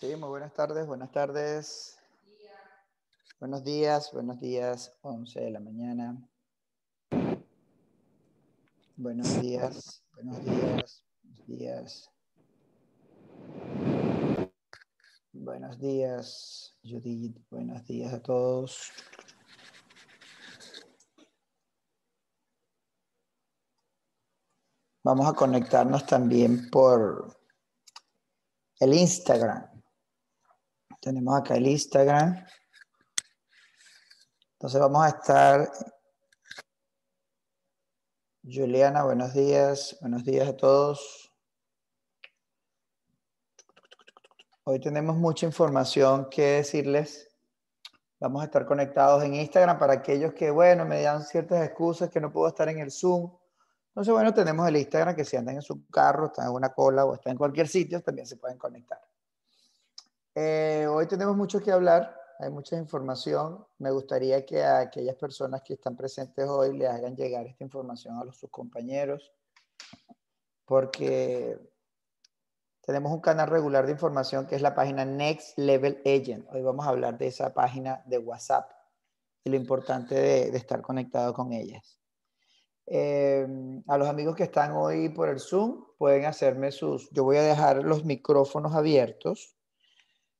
Sí, muy buenas tardes, buenas tardes. Buenos días, buenos días, 11 de la mañana. Buenos días, buenos días, buenos días. Buenos días, Judith, buenos días a todos. Vamos a conectarnos también por el Instagram. Tenemos acá el Instagram. Entonces vamos a estar... Juliana, buenos días. Buenos días a todos. Hoy tenemos mucha información que decirles. Vamos a estar conectados en Instagram para aquellos que, bueno, me dan ciertas excusas que no puedo estar en el Zoom. Entonces, bueno, tenemos el Instagram que si andan en su carro, están en una cola o están en cualquier sitio, también se pueden conectar. Eh, hoy tenemos mucho que hablar, hay mucha información. Me gustaría que a aquellas personas que están presentes hoy le hagan llegar esta información a los, sus compañeros, porque tenemos un canal regular de información que es la página Next Level Agent. Hoy vamos a hablar de esa página de WhatsApp y lo importante de, estar conectado con ellas. Eh, a los amigos que están hoy por el Zoom, pueden hacerme sus... Yo voy a dejar los micrófonos abiertos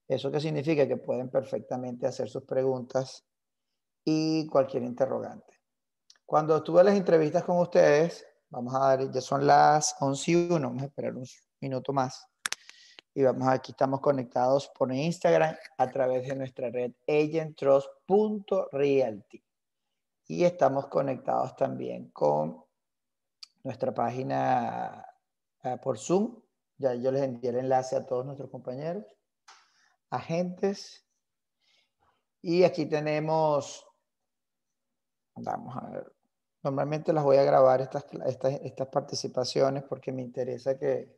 eso que significa que pueden perfectamente hacer sus preguntas y cualquier interrogante. Cuando tuve las entrevistas con ustedes, vamos a dar, ya son las 11 y 1, vamos a esperar un minuto más. Y vamos, aquí estamos conectados por Instagram a través de nuestra red agentrust.reality. Y estamos conectados también con nuestra página eh, por Zoom. Ya yo les envié el enlace a todos nuestros compañeros agentes. Y aquí tenemos, vamos a ver, normalmente las voy a grabar estas, estas, participaciones porque me interesa que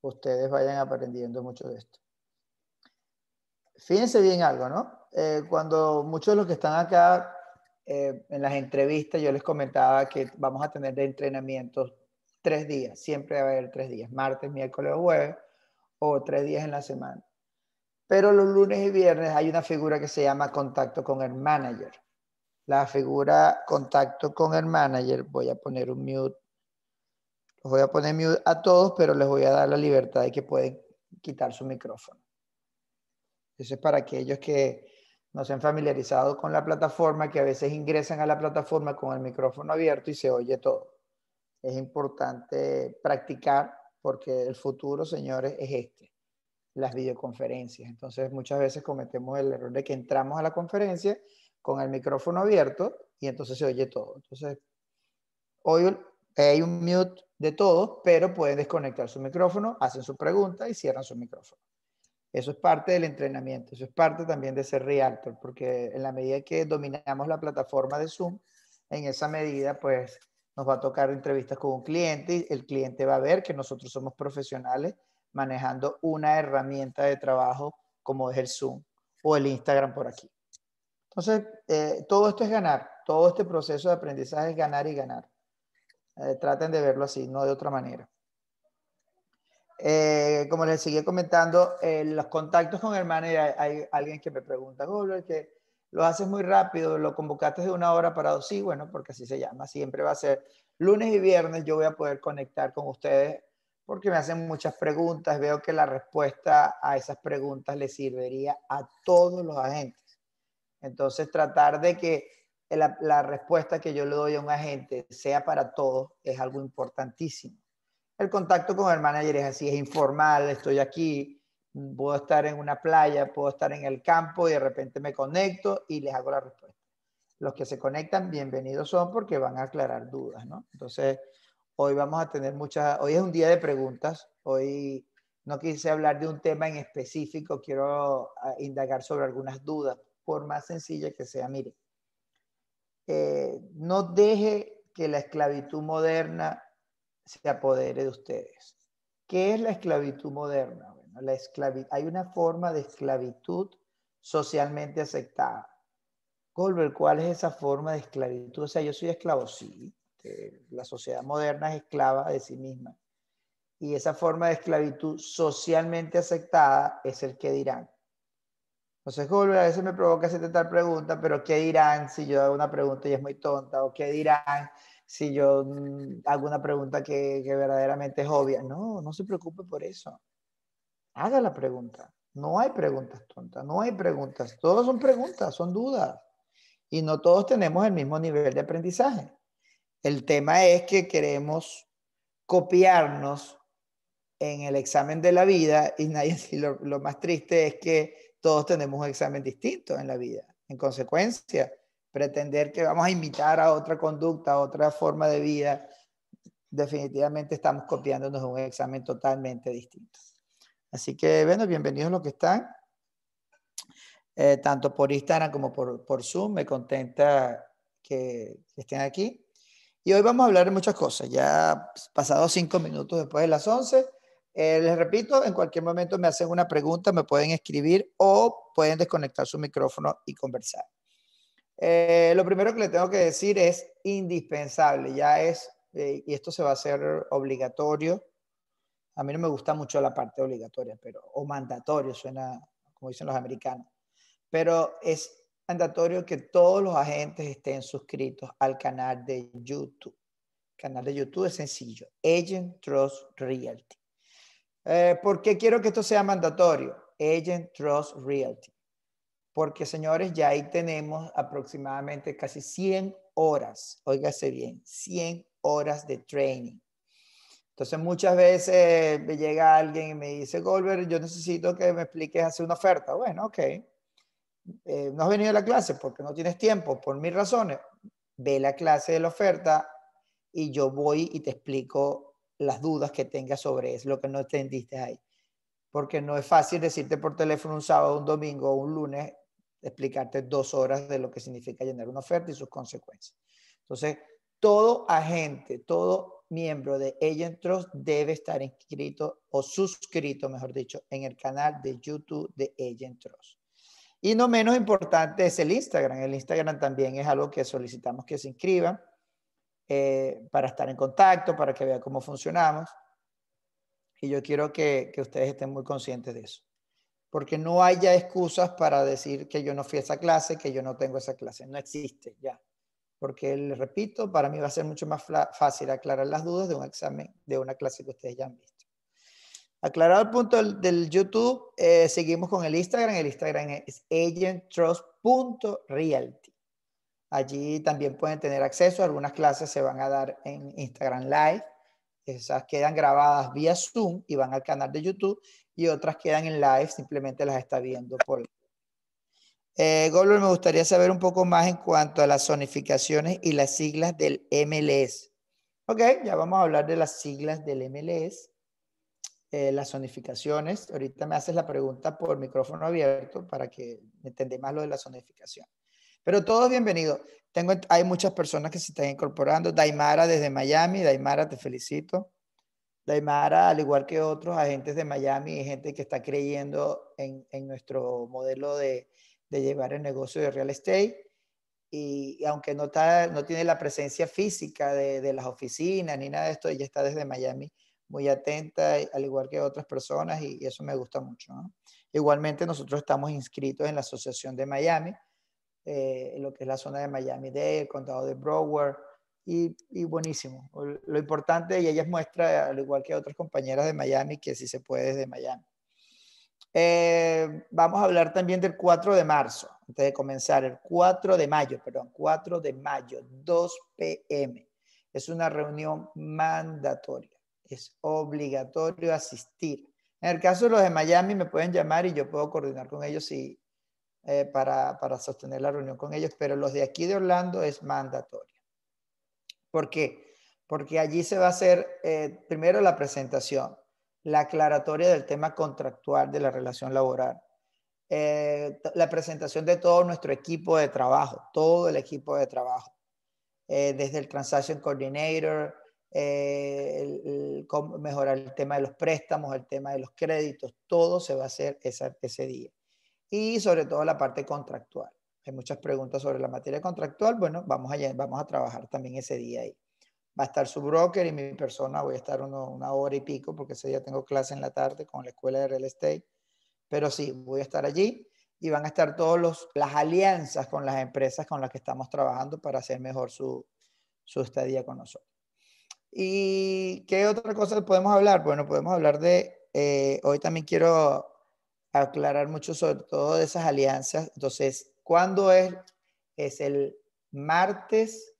ustedes vayan aprendiendo mucho de esto. Fíjense bien algo, ¿no? Eh, cuando muchos de los que están acá eh, en las entrevistas, yo les comentaba que vamos a tener de entrenamientos tres días, siempre va a haber tres días, martes, miércoles o jueves, o tres días en la semana. Pero los lunes y viernes hay una figura que se llama contacto con el manager. La figura contacto con el manager, voy a poner un mute. Los voy a poner mute a todos, pero les voy a dar la libertad de que pueden quitar su micrófono. Eso es para aquellos que no se han familiarizado con la plataforma, que a veces ingresan a la plataforma con el micrófono abierto y se oye todo. Es importante practicar porque el futuro, señores, es este las videoconferencias. Entonces muchas veces cometemos el error de que entramos a la conferencia con el micrófono abierto y entonces se oye todo. Entonces, hoy hay un mute de todos, pero pueden desconectar su micrófono, hacen su pregunta y cierran su micrófono. Eso es parte del entrenamiento, eso es parte también de ser realtor, porque en la medida que dominamos la plataforma de Zoom, en esa medida pues nos va a tocar entrevistas con un cliente, y el cliente va a ver que nosotros somos profesionales manejando una herramienta de trabajo como es el Zoom o el Instagram por aquí. Entonces, eh, todo esto es ganar, todo este proceso de aprendizaje es ganar y ganar. Eh, traten de verlo así, no de otra manera. Eh, como les seguía comentando, los contactos con el manager, hay, alguien que me pregunta, google que lo haces muy rápido, lo convocaste de una hora para dos, sí, bueno, porque así se llama, siempre va a ser lunes y viernes yo voy a poder conectar con ustedes porque me hacen muchas preguntas, veo que la respuesta a esas preguntas le serviría a todos los agentes. Entonces, tratar de que la, la, respuesta que yo le doy a un agente sea para todos es algo importantísimo. El contacto con el manager es así, es informal, estoy aquí, puedo estar en una playa, puedo estar en el campo y de repente me conecto y les hago la respuesta. Los que se conectan, bienvenidos son porque van a aclarar dudas, ¿no? Entonces, Hoy vamos a tener muchas, hoy es un día de preguntas, hoy no quise hablar de un tema en específico, quiero ah, indagar sobre algunas dudas, por más sencilla que sea. Mire, eh, no deje que la esclavitud moderna se apodere de ustedes. ¿Qué es la esclavitud moderna? la hay una forma de esclavitud socialmente aceptada. Colbert, ¿cuál es esa forma de esclavitud? O sea, yo soy esclavo, sí. Este, la sociedad moderna es esclava de sí misma. Y esa forma de esclavitud socialmente aceptada es el que dirán. Entonces, Julio, a veces me provoca hacer tal pregunta, pero ¿qué dirán si yo hago una pregunta y es muy tonta? ¿O qué dirán si yo mm, hago una pregunta que, que verdaderamente es obvia? No, no se preocupe por eso. Haga la pregunta. No hay preguntas tontas, no hay preguntas. Todos son preguntas, son dudas. Y no todos tenemos el mismo nivel de aprendizaje. El tema es que queremos copiarnos en el examen de la vida y nadie, lo, más triste es que todos tenemos un examen distinto en la vida. En consecuencia, pretender que vamos a imitar a otra conducta, a otra forma de vida, definitivamente estamos copiándonos un examen totalmente distinto. Así que, bueno, bienvenidos los que están, eh, tanto por Instagram como por, por Zoom. Me contenta que estén aquí. Y hoy vamos a hablar de muchas cosas. Ya pues, pasado cinco minutos después de las once. Eh, les repito, en cualquier momento me hacen una pregunta, me pueden escribir o pueden desconectar su micrófono y conversar. Eh, lo primero que le tengo que decir es indispensable, ya es, eh, y esto se va a hacer obligatorio. A mí no me gusta mucho la parte obligatoria, pero, o mandatorio, suena como dicen los americanos. Pero es mandatorio que todos los agentes estén suscritos al canal de YouTube. El canal de YouTube es sencillo, Agent Trust Realty. Eh, ¿Por qué quiero que esto sea mandatorio? Agent Trust Realty. Porque, señores, ya ahí tenemos aproximadamente casi 100 horas, óigase bien, 100 horas de training. Entonces, muchas veces me llega alguien y me dice, Goldberg, yo necesito que me expliques hacer una oferta. Bueno, ok. Eh, no has venido a la clase porque no tienes tiempo, por mis razones, ve la clase de la oferta y yo voy y te explico las dudas que tengas sobre eso, lo que no entendiste ahí. Porque no es fácil decirte por teléfono un sábado, un domingo o un lunes, explicarte dos horas de lo que significa llenar una oferta y sus consecuencias. Entonces, todo agente, todo miembro de Agent Trust debe estar inscrito o suscrito, mejor dicho, en el canal de YouTube de Agent Trust. Y no menos importante es el Instagram. El Instagram también es algo que solicitamos que se inscriban eh, para estar en contacto, para que vean cómo funcionamos. Y yo quiero que, que ustedes estén muy conscientes de eso. Porque no haya excusas para decir que yo no fui a esa clase, que yo no tengo esa clase. No existe ya. Porque, les repito, para mí va a ser mucho más fácil aclarar las dudas de un examen, de una clase que ustedes ya han visto. Aclarado el punto del, YouTube, eh, seguimos con el Instagram. El Instagram es agenttrust.realty. Allí también pueden tener acceso. Algunas clases se van a dar en Instagram Live. Esas quedan grabadas vía Zoom y van al canal de YouTube. Y otras quedan en live, simplemente las está viendo por. Eh, me gustaría saber un poco más en cuanto a las zonificaciones y las siglas del MLS. Ok, ya vamos a hablar de las siglas del MLS. Eh, las zonificaciones. Ahorita me haces la pregunta por micrófono abierto para que entendés más lo de la zonificación. Pero todos bienvenidos. Tengo, hay muchas personas que se están incorporando. Daimara desde Miami. Daimara, te felicito. Daimara, al igual que otros agentes de Miami gente que está creyendo en, nuestro modelo de, llevar el negocio de real estate. Y, aunque no, no tiene la presencia física de, de las oficinas ni nada de esto, ella está desde Miami muy atenta, eh, al igual que otras personas, y, eso me gusta mucho. Igualmente, nosotros estamos inscritos en la Asociación de Miami, eh, lo que es la zona de Miami-Dade, el condado de Broward, y, buenísimo. Lo importante, y ella muestra, al igual que otras compañeras de Miami, que sí se puede desde Miami. Eh, vamos a hablar también del 4 de marzo, antes de comenzar, el 4 de mayo, perdón, 4 de mayo, 2 pm. Es una reunión mandatoria es obligatorio asistir. En el caso de los de Miami, me pueden llamar y yo puedo coordinar con ellos y, eh, para, sostener la reunión con ellos, pero los de aquí de Orlando es mandatorio. ¿Por qué? Porque allí se va a hacer eh, primero la presentación, la aclaratoria del tema contractual de la relación laboral, eh, la presentación de todo nuestro equipo de trabajo, todo el equipo de trabajo, desde el Transaction Coordinator, eh, mejorar el tema de los préstamos, el tema de los créditos, todo se va a hacer ese día. Y sobre todo la parte contractual. Hay muchas preguntas sobre la materia contractual. Bueno, vamos a, vamos a trabajar también ese día ahí. Va a estar su broker y mi persona. Voy a estar una hora y pico porque ese día tengo clase en la tarde con la escuela de real estate. Pero sí, voy a estar allí y van a estar todas las alianzas con las empresas con las que estamos trabajando para hacer mejor su, su estadía con nosotros. ¿Y qué otra cosa podemos hablar? Bueno, podemos hablar de, eh, hoy también quiero aclarar mucho sobre todo de esas alianzas. Entonces, ¿cuándo es? Es el martes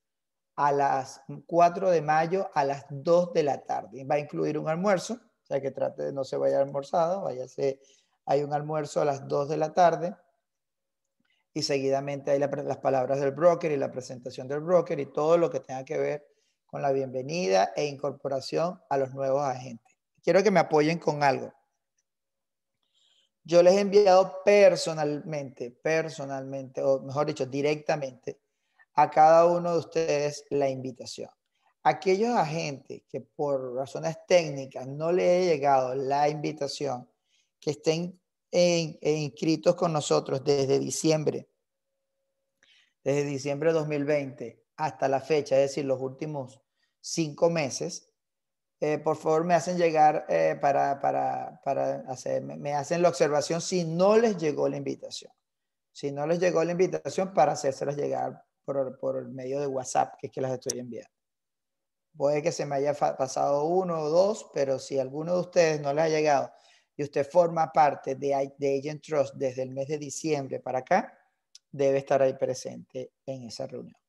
a las 4 de mayo a las 2 de la tarde. Va a incluir un almuerzo, o sea que trate de no se vaya almorzado, váyase, hay un almuerzo a las 2 de la tarde y seguidamente hay las palabras del broker y la presentación del broker y todo lo que tenga que ver con la bienvenida e incorporación a los nuevos agentes. Quiero que me apoyen con algo. Yo les he enviado personalmente, personalmente, o mejor dicho, directamente a cada uno de ustedes la invitación. Aquellos agentes que por razones técnicas no les he llegado la invitación, que estén inscritos con nosotros desde diciembre, desde diciembre de 2020 hasta la fecha, es decir, los últimos cinco meses, eh, por favor me hacen llegar eh, para, para, hacer, me hacen la observación si no les llegó la invitación. Si no les llegó la invitación, para hacérselas llegar por, el medio de WhatsApp, que es que las estoy enviando. Puede que se me haya pasado uno o dos, pero si alguno de ustedes no les ha llegado y usted forma parte de, de Agent Trust desde el mes de diciembre para acá, debe estar ahí presente en esa reunión.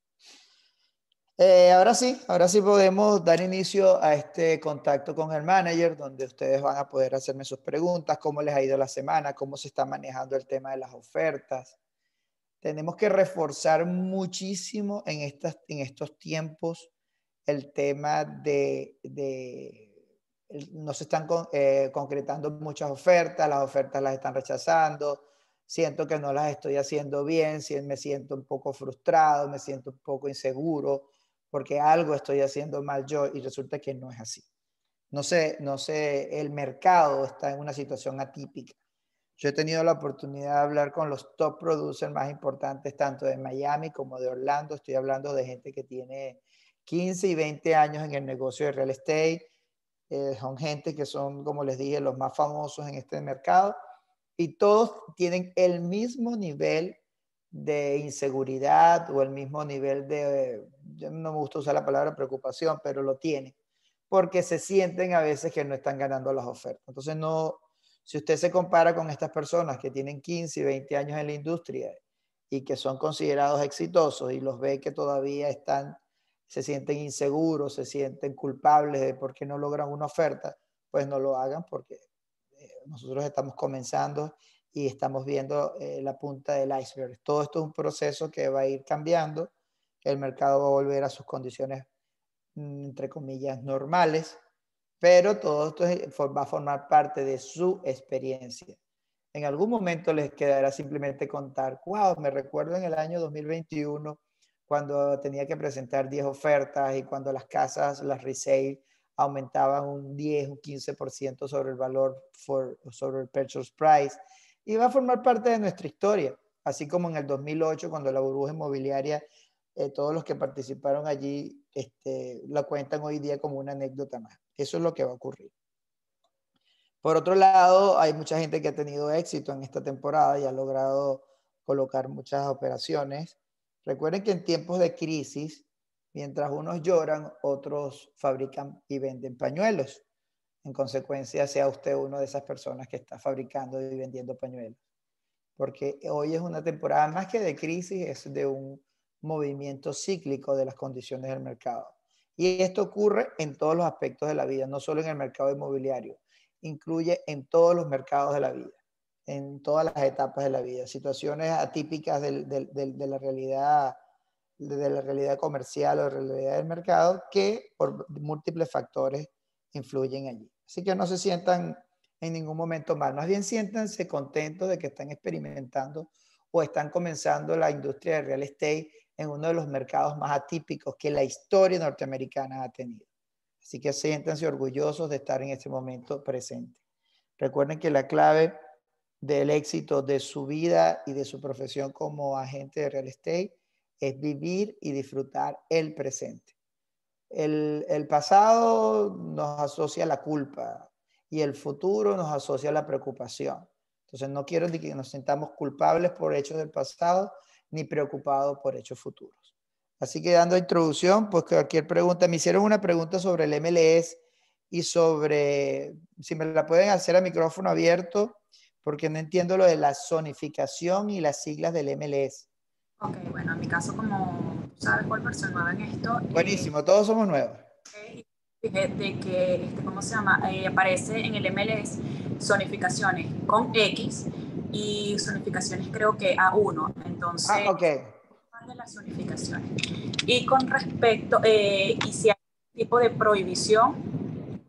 Eh, ahora sí, ahora sí podemos dar inicio a este contacto con el manager, donde ustedes van a poder hacerme sus preguntas, cómo les ha ido la semana, cómo se está manejando el tema de las ofertas. Tenemos que reforzar muchísimo en, estas, en estos tiempos el tema de, no se están eh, concretando muchas ofertas, las ofertas las están rechazando, siento que no las estoy haciendo bien, me siento un poco frustrado, me siento un poco inseguro, porque algo estoy haciendo mal yo y resulta que no es así. No sé, no sé, el mercado está en una situación atípica. Yo he tenido la oportunidad de hablar con los top producers más importantes, tanto de Miami como de Orlando. Estoy hablando de gente que tiene 15 y 20 años en el negocio de real estate. Eh, son gente que son, como les dije, los más famosos en este mercado. Y todos tienen el mismo nivel de inseguridad o el mismo nivel de, no me gusta usar la palabra preocupación, pero lo tiene porque se sienten a veces que no están ganando las ofertas. Entonces, no, si usted se compara con estas personas que tienen 15 y 20 años en la industria y que son considerados exitosos y los ve que todavía están, se sienten inseguros, se sienten culpables de por qué no logran una oferta, pues no lo hagan porque eh, nosotros estamos comenzando y estamos viendo eh, la punta del iceberg. Todo esto es un proceso que va a ir cambiando, el mercado va a volver a sus condiciones, mm, entre comillas, normales, pero todo esto eh, va a formar parte de su experiencia. En algún momento les quedará simplemente contar, wow, me recuerdo en el año 2021 cuando tenía que presentar 10 ofertas y cuando las casas, las resale, aumentaban un 10, un 15% sobre el valor, sobre el purchase price y va a formar parte de nuestra historia, así como en el 2008 cuando la burbuja inmobiliaria, eh, todos los que participaron allí este, la cuentan hoy día como una anécdota más. Eso es lo que va a ocurrir. Por otro lado, hay mucha gente que ha tenido éxito en esta temporada y ha logrado colocar muchas operaciones. Recuerden que en tiempos de crisis, mientras unos lloran, otros fabrican y venden pañuelos en consecuencia sea usted una de esas personas que está fabricando y vendiendo pañuelos. Porque hoy es una temporada más que de crisis, es de un movimiento cíclico de las condiciones del mercado. Y esto ocurre en todos los aspectos de la vida, no solo en el mercado inmobiliario, incluye en todos los mercados de la vida, en todas las etapas de la vida, situaciones atípicas de la realidad de la realidad comercial o de la realidad del mercado que por múltiples factores influyen allí. Así que no se sientan en ningún momento mal, más bien siéntanse contentos de que están experimentando o están comenzando la industria de real estate en uno de los mercados más atípicos que la historia norteamericana ha tenido. Así que siéntanse orgullosos de estar en este momento presente. Recuerden que la clave del éxito de su vida y de su profesión como agente de real estate es vivir y disfrutar el presente. El, pasado nos asocia la culpa y el futuro nos asocia la preocupación. Entonces no quiero que nos sintamos culpables por hechos del pasado ni preocupados por hechos futuros. Así que dando introducción, pues cualquier pregunta, me hicieron una pregunta sobre el MLS y sobre, si me la pueden hacer a micrófono abierto, porque no entiendo lo de la zonificación y las siglas del MLS. Ok, bueno, en mi caso como cuál persona en esto. Eh, Buenísimo, todos somos nuevos. Eh, de, que, este, ¿cómo se llama? Eh, aparece en el MLS zonificaciones con X y zonificaciones creo que a 1. Entonces, ah, okay. de las zonificaciones. Y con respecto, y si hay tipo de prohibición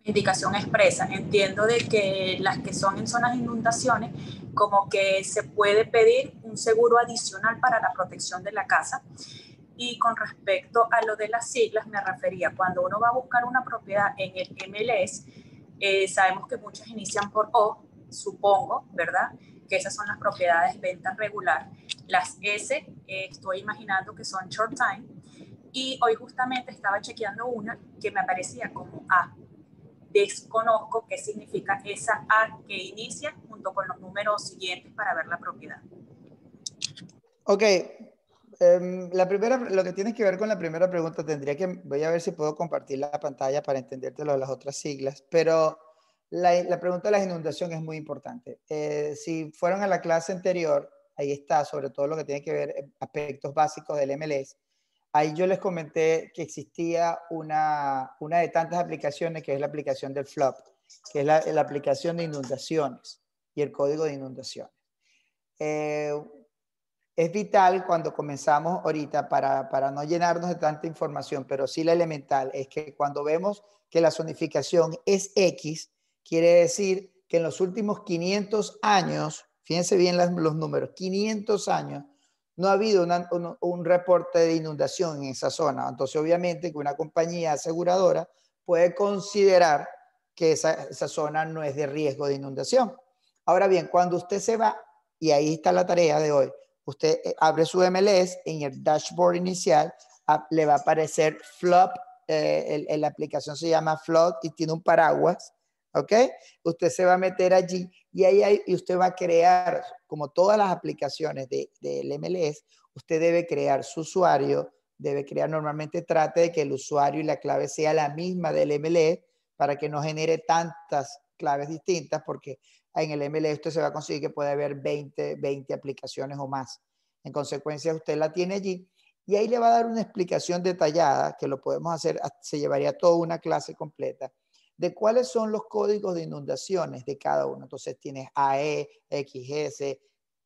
indicación expresa. Entiendo de que las que son en zonas de inundaciones, como que se puede pedir un seguro adicional para la protección de la casa. Y con respecto a lo de las siglas, me refería, cuando uno va a buscar una propiedad en el MLS, eh, sabemos que muchas inician por O, supongo, ¿verdad? Que esas son las propiedades venta regular. Las S, eh, estoy imaginando que son short time. Y hoy justamente estaba chequeando una que me aparecía como A. Desconozco qué significa esa A que inicia junto con los números siguientes para ver la propiedad. Ok, Em, la primera, lo que tiene que ver con la primera pregunta, tendría que, voy a ver si puedo compartir la pantalla para entenderte de las otras siglas, pero la, la pregunta de las inundaciones es muy importante. Eh, si fueron a la clase anterior, ahí está, sobre todo lo que tiene que ver eh, aspectos básicos del MLS. Ahí yo les comenté que existía una, una de tantas aplicaciones que es la aplicación del FLOP, que es la, aplicación de inundaciones y el código de inundaciones. Eh, es vital cuando comenzamos ahorita para, para, no llenarnos de tanta información, pero sí la elemental es que cuando vemos que la zonificación es X, quiere decir que en los últimos 500 años, fíjense bien los números, 500 años, no ha habido un, un reporte de inundación en esa zona. Entonces, obviamente que una compañía aseguradora puede considerar que esa, esa, zona no es de riesgo de inundación. Ahora bien, cuando usted se va, y ahí está la tarea de hoy, Usted eh, abre su MLS en el dashboard inicial, ah, le va a aparecer Flop, eh, la aplicación se llama Flop y tiene un paraguas, ¿ok? Usted se va a meter allí y ahí usted va a crear, como todas las aplicaciones del MLS, usted debe crear su usuario, debe crear normalmente, trate de que el usuario y la clave sea la misma del MLS para que no genere tantas claves distintas, porque en el MLE usted se va a conseguir que puede haber 20, 20 aplicaciones o más. En consecuencia, usted la tiene allí y ahí le va a dar una explicación detallada, que lo podemos hacer, ah, se llevaría toda una clase completa, de cuáles son los códigos de inundaciones de cada uno. Entonces tienes AE, XS, e,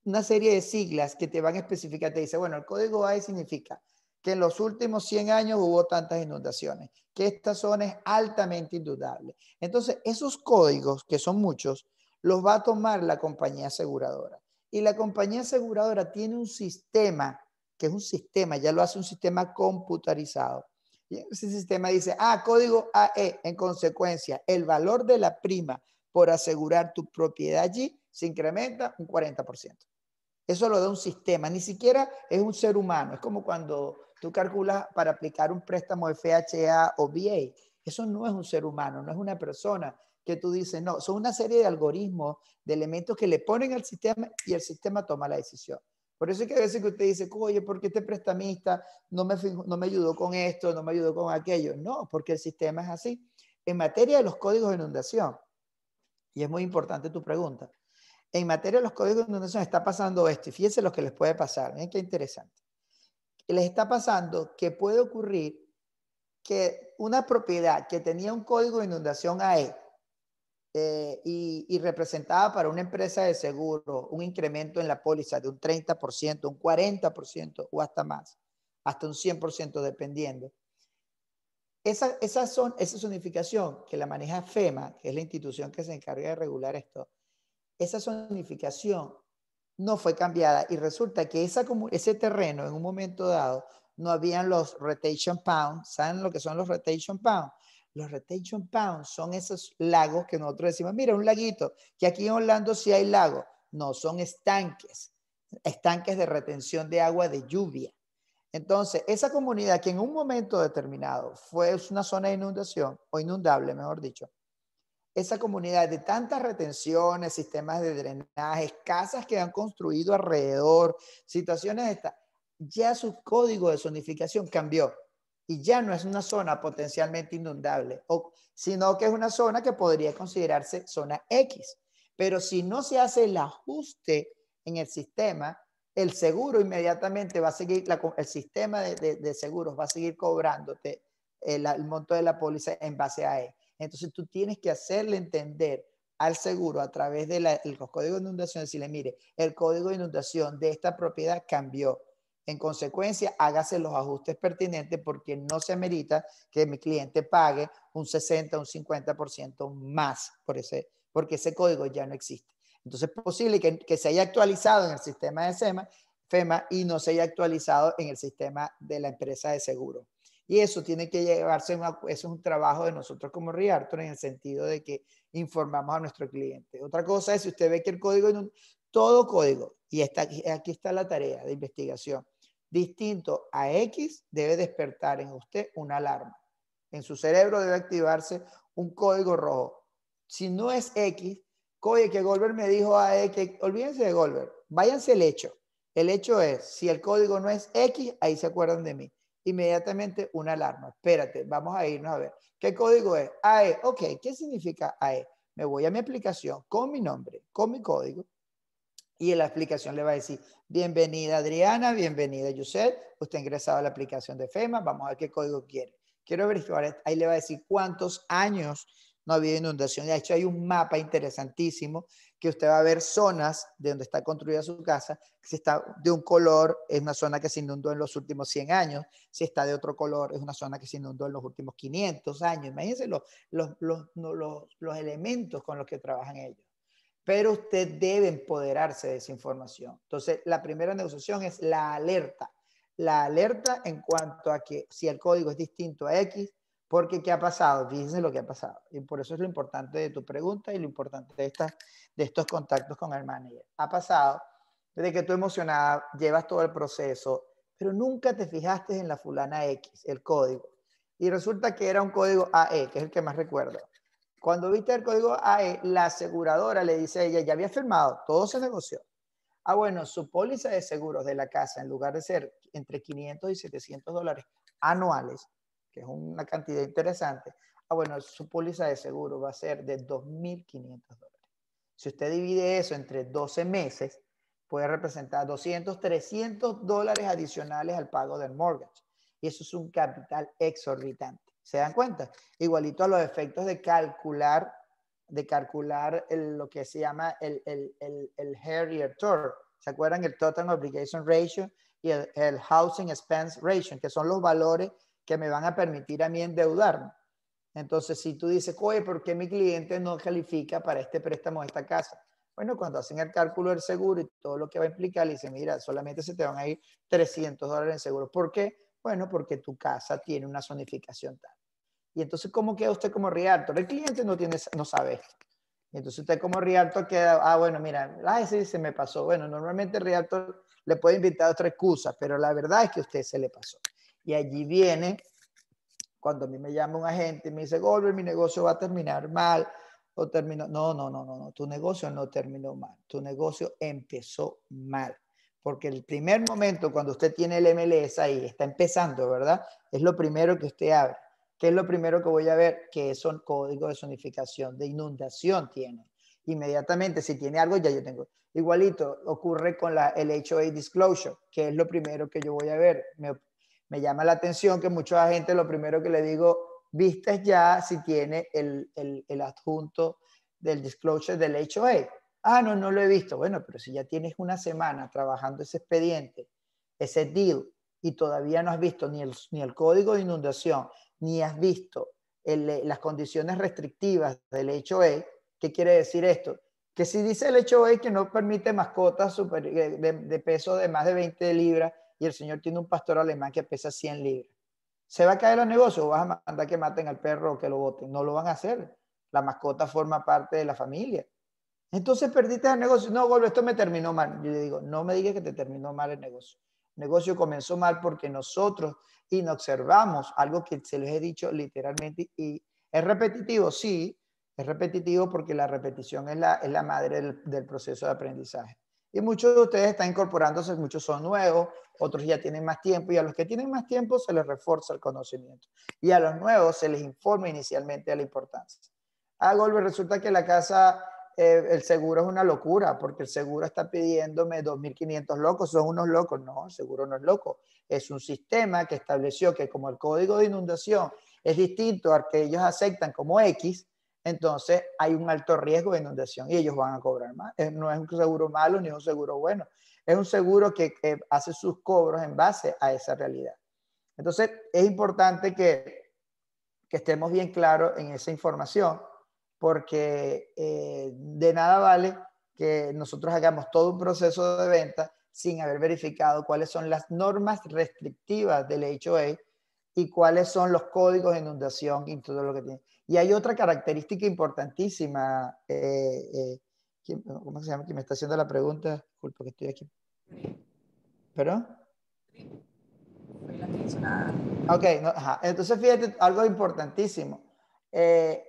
una serie de siglas que te van a especificar, te dice, bueno, el código AE significa que en los últimos 100 años hubo tantas inundaciones, que esta zona es altamente indudable. Entonces, esos códigos, que son muchos, los va a tomar la compañía aseguradora. Y la compañía aseguradora tiene un sistema, que es un sistema, ya lo hace un sistema computarizado. Y ese sistema dice, ah, código AE, en consecuencia, el valor de la prima por asegurar tu propiedad allí se incrementa un 40%. Eso lo da un sistema, ni siquiera es un ser humano. Es como cuando tú calculas para aplicar un préstamo FHA o VA. Eso no es un ser humano, no es una persona que tú dices, no, son una serie de algoritmos, de elementos que le ponen al sistema y el sistema toma la decisión. Por eso es que a veces que usted dice, oye, ¿por qué este prestamista no me, no me ayudó con esto, no me ayudó con aquello? No, porque el sistema es así. En materia de los códigos de inundación, y es muy importante tu pregunta, en materia de los códigos de inundación está pasando esto, y fíjense lo que les puede pasar, miren qué interesante. Les está pasando que puede ocurrir que una propiedad que tenía un código de inundación AE, eh, y, representaba para una empresa de seguro un incremento en la póliza de un 30%, un 40% o hasta más, hasta un 100% dependiendo. Esa, esa, son, esa zonificación que la maneja FEMA, que es la institución que se encarga de regular esto, esa zonificación no fue cambiada y resulta que ese terreno en un momento dado no habían los retention pounds. ¿Saben lo que son los retention pounds? Los retention ponds son esos lagos que nosotros decimos, mira, un laguito, que aquí en Orlando sí hay lagos. No, son estanques, estanques de retención de agua de lluvia. Entonces, esa comunidad que en un momento determinado fue una zona de inundación, o inundable, mejor dicho, esa comunidad de tantas retenciones, sistemas de drenaje, casas que han construido alrededor, situaciones de esta, ya su código de zonificación cambió y ya no es una zona potencialmente inundable, sino que es una zona que podría considerarse zona X. Pero si no se hace el ajuste en el sistema, el seguro inmediatamente va a seguir, el sistema de, seguros va a seguir cobrándote eh, el, monto de la póliza en base a E. Entonces tú tienes que hacerle entender al seguro a través de código de inundación, decirle, mire, el código de inundación de esta propiedad cambió. En consecuencia, hágase los ajustes pertinentes porque no se merita que mi cliente pague un 60, un 50% más por ese, porque ese código ya no existe. Entonces es posible que, se haya actualizado en el sistema de SEMA, FEMA y no se haya actualizado en el sistema de la empresa de seguro. Y eso tiene que llevarse, es un trabajo de nosotros como Realtor en el sentido de que informamos a nuestro cliente. Otra cosa es si usted ve que el código, todo código, y está, aquí está la tarea de investigación distinto a X debe despertar en usted una alarma. En su cerebro debe activarse un código rojo. Si no es X, oye, que Goldberg me dijo a X, e olvídense de Goldberg, váyanse el hecho. El hecho es, si el código no es X, ahí se acuerdan de mí. Inmediatamente una alarma. Espérate, vamos a irnos a ver. ¿Qué código es? AE. Ok, ¿qué significa AE? Me voy a mi aplicación con mi nombre, con mi código, y en la aplicación le va a decir, bienvenida Adriana, bienvenida Yusel, usted ha ingresado a la aplicación de FEMA, vamos a ver qué código quiere. Quiero verificar, ahí le va a decir cuántos años no ha habido inundación. De hecho, hay un mapa interesantísimo que usted va a ver zonas de donde está construida su casa, si está de un color, es una zona que se inundó en los últimos 100 años, si está de otro color, es una zona que se inundó en los últimos 500 años. Imagínense los, los, los, los elementos con los que trabajan ellos pero usted debe empoderarse de esa información. Entonces, la primera negociación es la alerta. La alerta en cuanto a que si el código es distinto a X, porque ¿qué ha pasado? Fíjense lo que ha pasado. Y por eso es lo importante de tu pregunta y lo importante de, de estos contactos con el manager. Ha pasado desde que tú emocionada llevas todo el proceso, pero nunca te fijaste en la fulana X, el código. Y resulta que era un código AE, que es el que más recuerdo. Cuando viste el código AE, la aseguradora le dice a ella, ya había firmado, todo se negoció. Ah, bueno, su póliza de seguros de la casa, en lugar de ser entre 500 y 700 dólares anuales, que es una cantidad interesante, ah, bueno, su póliza de seguro va a ser de 2.500 dólares. Si usted divide eso entre 12 meses, puede representar 200, 300 dólares adicionales al pago del mortgage. Y eso es un capital exorbitante. ¿Se dan cuenta? Igualito a los efectos de calcular, de calcular lo que se llama el, el, el, el Harrier Tor. ¿Se acuerdan? El Total Obligation Ratio y el, Housing Expense Ratio, que son los valores que me van a permitir a mí endeudarme. Entonces, si tú dices, oye, ¿por qué mi cliente no califica para este préstamo de esta casa? Bueno, cuando hacen el cálculo del seguro y todo lo que va a implicar, le dicen, mira, solamente se te van a ir 300 dólares en seguro. ¿Por qué? Bueno, porque tu casa tiene una zonificación tal. Y entonces, ¿cómo queda usted como realtor? El cliente no, tiene, no sabe entonces usted como realtor queda, ah, bueno, mira, ah, sí, se me pasó. Bueno, normalmente el realtor le puede invitar otra excusa, pero la verdad es que a usted se le pasó. Y allí viene, cuando a mí me llama un agente y me dice, Golver, mi negocio va a terminar mal, o terminó, no, no, no, no, no, tu negocio no terminó mal, tu negocio empezó mal porque el primer momento cuando usted tiene el MLS ahí, está empezando, ¿verdad? Es lo primero que usted abre. ¿Qué es lo primero que voy a ver? Que son códigos código de zonificación, de inundación tiene. Inmediatamente, si tiene algo, ya yo tengo. Igualito ocurre con la, el HOA disclosure, que es lo primero que yo voy a ver. Me, llama la atención que mucha gente, lo primero que le digo, vistes ya si tiene el, el adjunto del disclosure del HOA Ah, no, no lo he visto. Bueno, pero si ya tienes una semana trabajando ese expediente, ese deal, y todavía no has visto ni el, ni el código de inundación, ni has visto eh, las condiciones restrictivas del hecho E, ¿qué quiere decir esto? Que si dice el hecho E que no permite mascotas eh, de, peso de más de 20 libras y el señor tiene un pastor alemán que pesa 100 libras, ¿se va a caer el negocio o vas a mandar que maten al perro o que lo boten? No lo van a hacer. La mascota forma parte de la familia. Entonces perdiste el negocio. No, Golbe, esto me terminó mal. Yo le digo, no me digas que te terminó mal el negocio. El negocio comenzó mal porque nosotros inobservamos algo que se les he dicho literalmente y es repetitivo, sí, es repetitivo porque la repetición es la, madre del, proceso de aprendizaje. Y muchos de ustedes están incorporándose, muchos son nuevos, otros ya tienen más tiempo y a los que tienen más tiempo se les refuerza el conocimiento y a los nuevos se les informa inicialmente de la importancia. Ah, Golver, resulta que la casa eh, el seguro es una locura, porque el seguro está pidiéndome 2.500 locos, son unos locos. No, el seguro no es loco. Es un sistema que estableció que como el código de inundación es distinto al que ellos aceptan como X, entonces hay un alto riesgo de inundación y ellos van a cobrar más. Eh, no es un seguro malo ni un seguro bueno. Es un seguro que, hace sus cobros en base a esa realidad. Entonces es importante que, que estemos bien claros en esa información porque eh, de nada vale que nosotros hagamos todo un proceso de venta sin haber verificado cuáles son las normas restrictivas del HOA y cuáles son los códigos de inundación y todo lo que tiene. Y hay otra característica importantísima, eh, eh, ¿cómo se llama? ¿Quién me está haciendo la pregunta? Disculpe que estoy aquí. ¿Perdón? Ok, ajá. entonces fíjate, algo importantísimo. Eh,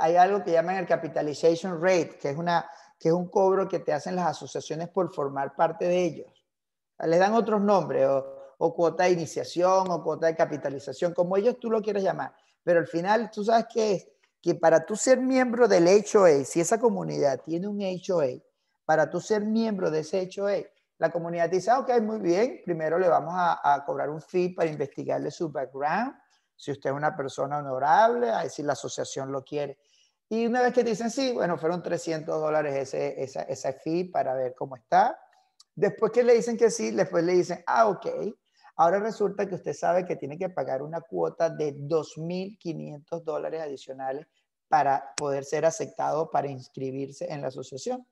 hay algo que llaman el capitalization rate, que es, una, que es un cobro que te hacen las asociaciones por formar parte de ellos. Les dan otros nombres, o, cuota de iniciación, o cuota de capitalización, como ellos tú lo quieras llamar. Pero al final tú sabes que es que para tú ser miembro del HOA, si esa comunidad tiene un HOA, para tú ser miembro de ese HOA, la comunidad dice, ah, ok, muy bien, primero le vamos a, a cobrar un fee para investigarle su background, si usted es una persona honorable, a si la asociación lo quiere. Y una vez que dicen sí, bueno, fueron 300 dólares ese, esa, esa fee para ver cómo está. Después que le dicen que sí, después le dicen, ah, ok, ahora resulta que usted sabe que tiene que pagar una cuota de 2.500 dólares adicionales para poder ser aceptado para inscribirse en la asociación.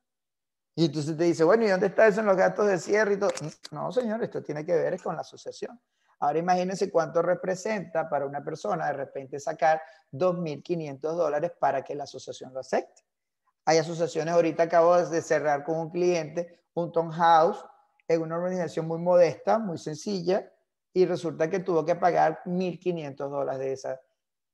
Y entonces te dice, bueno, ¿y dónde está eso en los gastos de cierre y todo? Mm, no, señor, esto tiene que ver con la asociación. Ahora imagínense cuánto representa para una persona de repente sacar 2.500 dólares para que la asociación lo acepte. Hay asociaciones, ahorita acabo de cerrar con un cliente, un Tom House, en una organización muy modesta, muy sencilla, y resulta que tuvo que pagar 1.500 dólares de esa.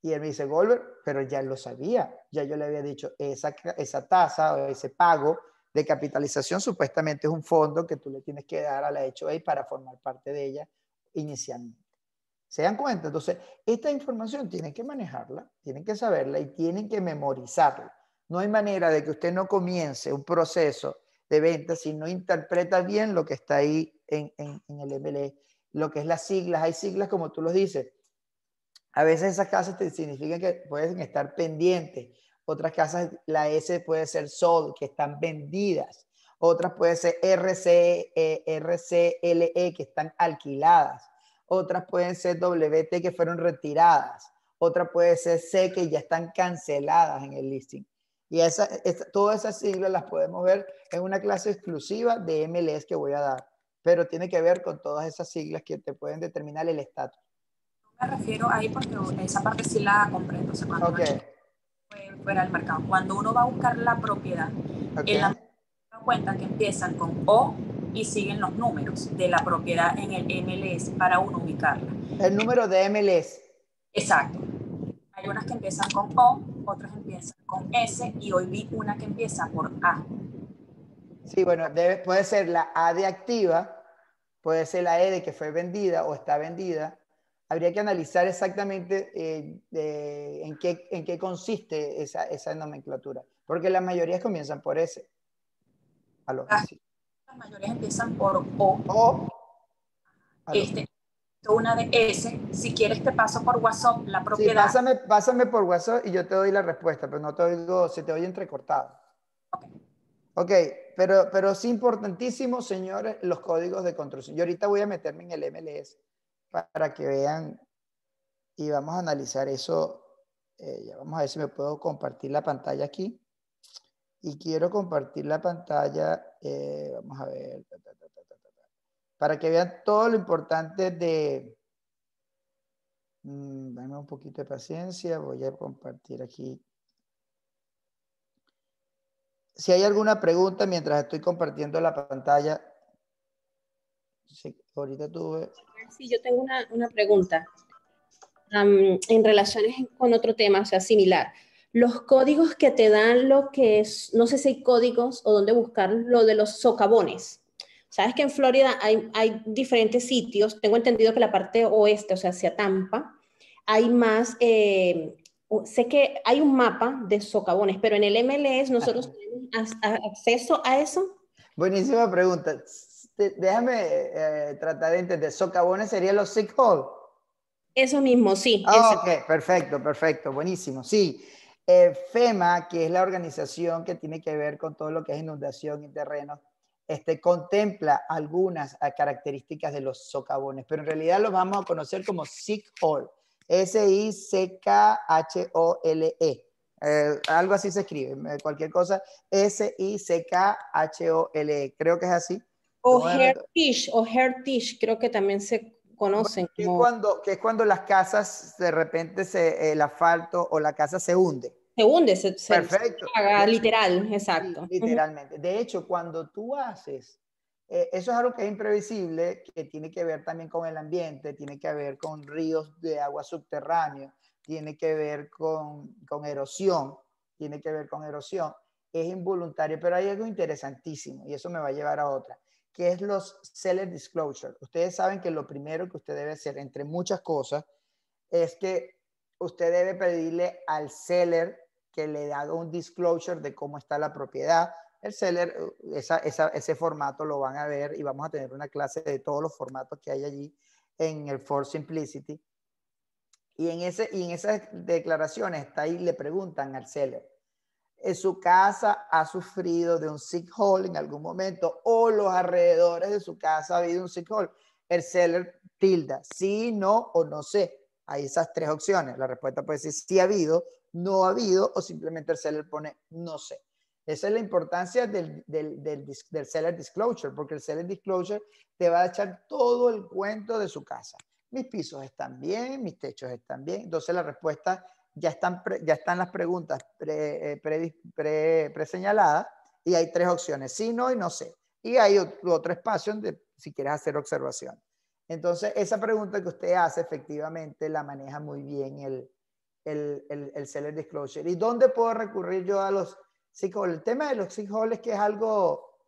Y él me dice, Golver, pero ya lo sabía, ya yo le había dicho, esa, esa tasa o ese pago de capitalización supuestamente es un fondo que tú le tienes que dar a la HOA para formar parte de ella inicialmente. ¿Se dan cuenta? Entonces, esta información tienen que manejarla, tienen que saberla y tienen que memorizarla. No hay manera de que usted no comience un proceso de venta si no interpreta bien lo que está ahí en, el MLE, lo que es las siglas. Hay siglas como tú los dices. A veces esas casas te significan que pueden estar pendientes. Otras casas, la S puede ser sold, que están vendidas otras puede ser RC, RCLE, e, que están alquiladas, otras pueden ser WT, que fueron retiradas, otras puede ser C, que ya están canceladas en el listing. Y esa, todas esas siglas las podemos ver en una clase exclusiva de MLS que voy a dar, pero tiene que ver con todas esas siglas que te pueden determinar el estatus. Me refiero ahí porque esa parte sí la comprendo. O cuando okay. fuera del mercado. Cuando uno va a buscar la propiedad, en la cuentas que empiezan con O y siguen los números de la propiedad en el MLS para uno ubicarla. El número de MLS. Exacto. Hay unas que empiezan con O, otras empiezan con S y hoy vi una que empieza por A. Sí, bueno, puede ser la A de activa, puede ser la E de que fue vendida o está vendida. Habría que analizar exactamente eh, en, qué, en qué consiste esa, esa nomenclatura, porque la mayoría comienzan por S. A ah, las, mayores empiezan por O. O. Este, una de S. Si quieres, te paso por WhatsApp la propiedad. Sí, pásame, por WhatsApp y yo te doy la respuesta, pero no te oigo, se te oye entrecortado. Ok. Ok, pero, pero es importantísimo, señores, los códigos de construcción. Yo ahorita voy a meterme en el MLS para que vean y vamos a analizar eso. Eh, ya vamos a ver si me puedo compartir la pantalla aquí y quiero compartir la pantalla, eh, vamos a ver, para que vean todo lo importante de... Mm, dame un poquito de paciencia, voy a compartir aquí. Si hay alguna pregunta mientras estoy compartiendo la pantalla, sí, ahorita tuve... Sí, yo tengo una, pregunta en relaciones con otro tema, o sea, similar los códigos que te dan lo que es, no sé si hay códigos o dónde buscar, lo de los socavones. Sabes que en Florida hay, diferentes sitios, tengo entendido que la parte oeste, o sea, hacia Tampa, hay más, eh, sé que hay un mapa de socavones, pero en el MLS nosotros ah. tenemos acceso a eso. Buenísima pregunta. Déjame eh, tratar de entender. Socavones serían los sick Eso mismo, sí. Ah, perfecto, perfecto, buenísimo. Sí, FEMA, que es la organización que tiene que ver con todo lo que es inundación y terreno, este, contempla algunas ah, características de los socavones, pero en realidad los vamos a conocer como sinkhole, S-I-C-K-H-O-L-E. Eh, algo así se escribe, eh, cualquier cosa, S-I-C-K-H-O-L-E, creo que es así. O o Hertish, creo que también se conocen. Que, cuando, que es cuando las casas de repente se, eh, el asfalto o la casa se hunde. Se hunde, se, Perfecto. literal, exacto. literalmente. De hecho, cuando tú haces, eh, eso es algo que es imprevisible, que tiene que ver también con el ambiente, tiene que ver con ríos de agua subterránea, tiene que ver con, con erosión, tiene que ver con erosión. Es involuntario, pero hay algo interesantísimo y eso me va a llevar a otra que es los seller disclosure. Ustedes saben que lo primero que usted debe hacer, entre muchas cosas, es que usted debe pedirle al seller que le haga un disclosure de cómo está la propiedad. El seller, ese formato lo van a ver y vamos a tener una clase de todos los formatos que hay allí en el For Simplicity. Y en, ese, y en esas declaraciones está ahí, le preguntan al seller, en su casa ha sufrido de un sick hole en algún momento o los alrededores de su casa ha habido un sick hole. El seller tilda, sí, no o no sé. Hay esas tres opciones. La respuesta puede ser sí ha habido, no ha habido o simplemente el seller pone no sé. Esa es la importancia del, del, del, del seller disclosure, porque el seller disclosure te va a echar todo el cuento de su casa mis pisos están bien, mis techos están bien. Entonces la respuesta ya están, ya están las preguntas eh, preseñaladas pre, pre, y hay tres opciones, sí, no y no sé. Y hay otro, espacio donde si quieres hacer observación. Entonces, esa pregunta que usted hace, efectivamente, la maneja muy bien el, el, el, el Seller Disclosure. ¿Y dónde puedo recurrir yo a los sick -hall? El tema de los sick es que es algo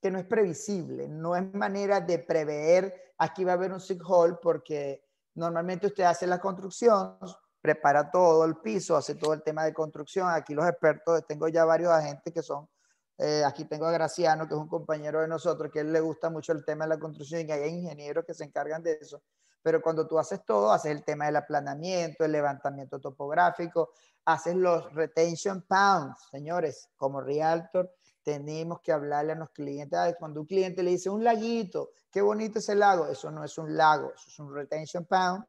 que no es previsible, no es manera de prever, aquí va a haber un sick hall porque normalmente usted hace la construcción, prepara todo el piso, hace todo el tema de construcción. Aquí los expertos, tengo ya varios agentes que son, eh, aquí tengo a Graciano, que es un compañero de nosotros, que a él le gusta mucho el tema de la construcción y hay ingenieros que se encargan de eso. Pero cuando tú haces todo, haces el tema del aplanamiento, el levantamiento topográfico, haces los retention pounds, señores, como realtor tenemos que hablarle a los clientes. Ah, cuando un cliente le dice un laguito, qué bonito es el lago, eso no es un lago, eso es un retention pound,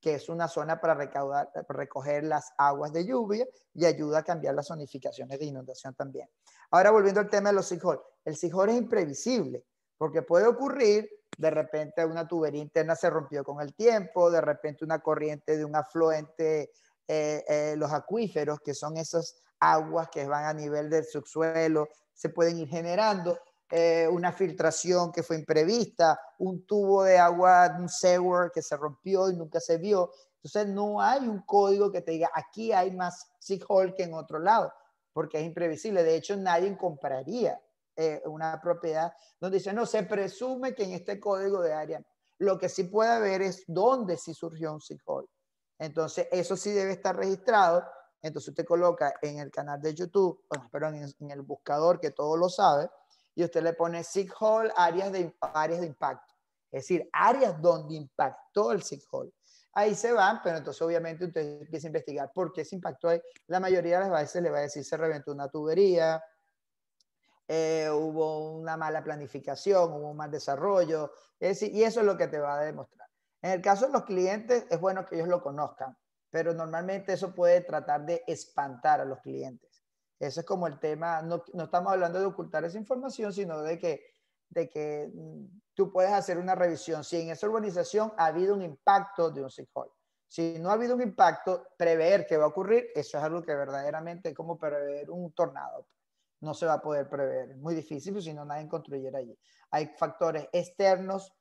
que es una zona para recaudar, recoger las aguas de lluvia y ayuda a cambiar las zonificaciones de inundación también. Ahora volviendo al tema de los sinkholes, el sinkhole es imprevisible porque puede ocurrir de repente una tubería interna se rompió con el tiempo, de repente una corriente de un afluente, eh, eh, los acuíferos, que son esas aguas que van a nivel del subsuelo, se pueden ir generando. Eh, una filtración que fue imprevista, un tubo de agua, un sewer que se rompió y nunca se vio. Entonces no hay un código que te diga aquí hay más sinkhole que en otro lado, porque es imprevisible. De hecho, nadie compraría eh, una propiedad donde dice, no, se presume que en este código de área. Lo que sí puede haber es dónde sí surgió un sinkhole. Entonces, eso sí debe estar registrado. Entonces, usted coloca en el canal de YouTube, perdón, en, en el buscador que todo lo sabe, y usted le pone sick hall, áreas de, áreas de impacto. Es decir, áreas donde impactó el sick hall. Ahí se van, pero entonces obviamente usted empieza a investigar por qué se impactó ahí. La mayoría de las veces le va a decir se reventó una tubería, eh, hubo una mala planificación, hubo un mal desarrollo. y eso es lo que te va a demostrar. En el caso de los clientes, es bueno que ellos lo conozcan, pero normalmente eso puede tratar de espantar a los clientes. Eso es como el tema, no, no, estamos hablando de ocultar esa información, sino de que, de que mm, tú puedes hacer una revisión. Si en esa urbanización ha habido un impacto de un sinkhole. Si no ha habido un impacto, prever qué va a ocurrir, eso es algo que verdaderamente es como prever un tornado. No se va a poder prever, es muy difícil, pues, si no nadie construyera allí. Hay factores externos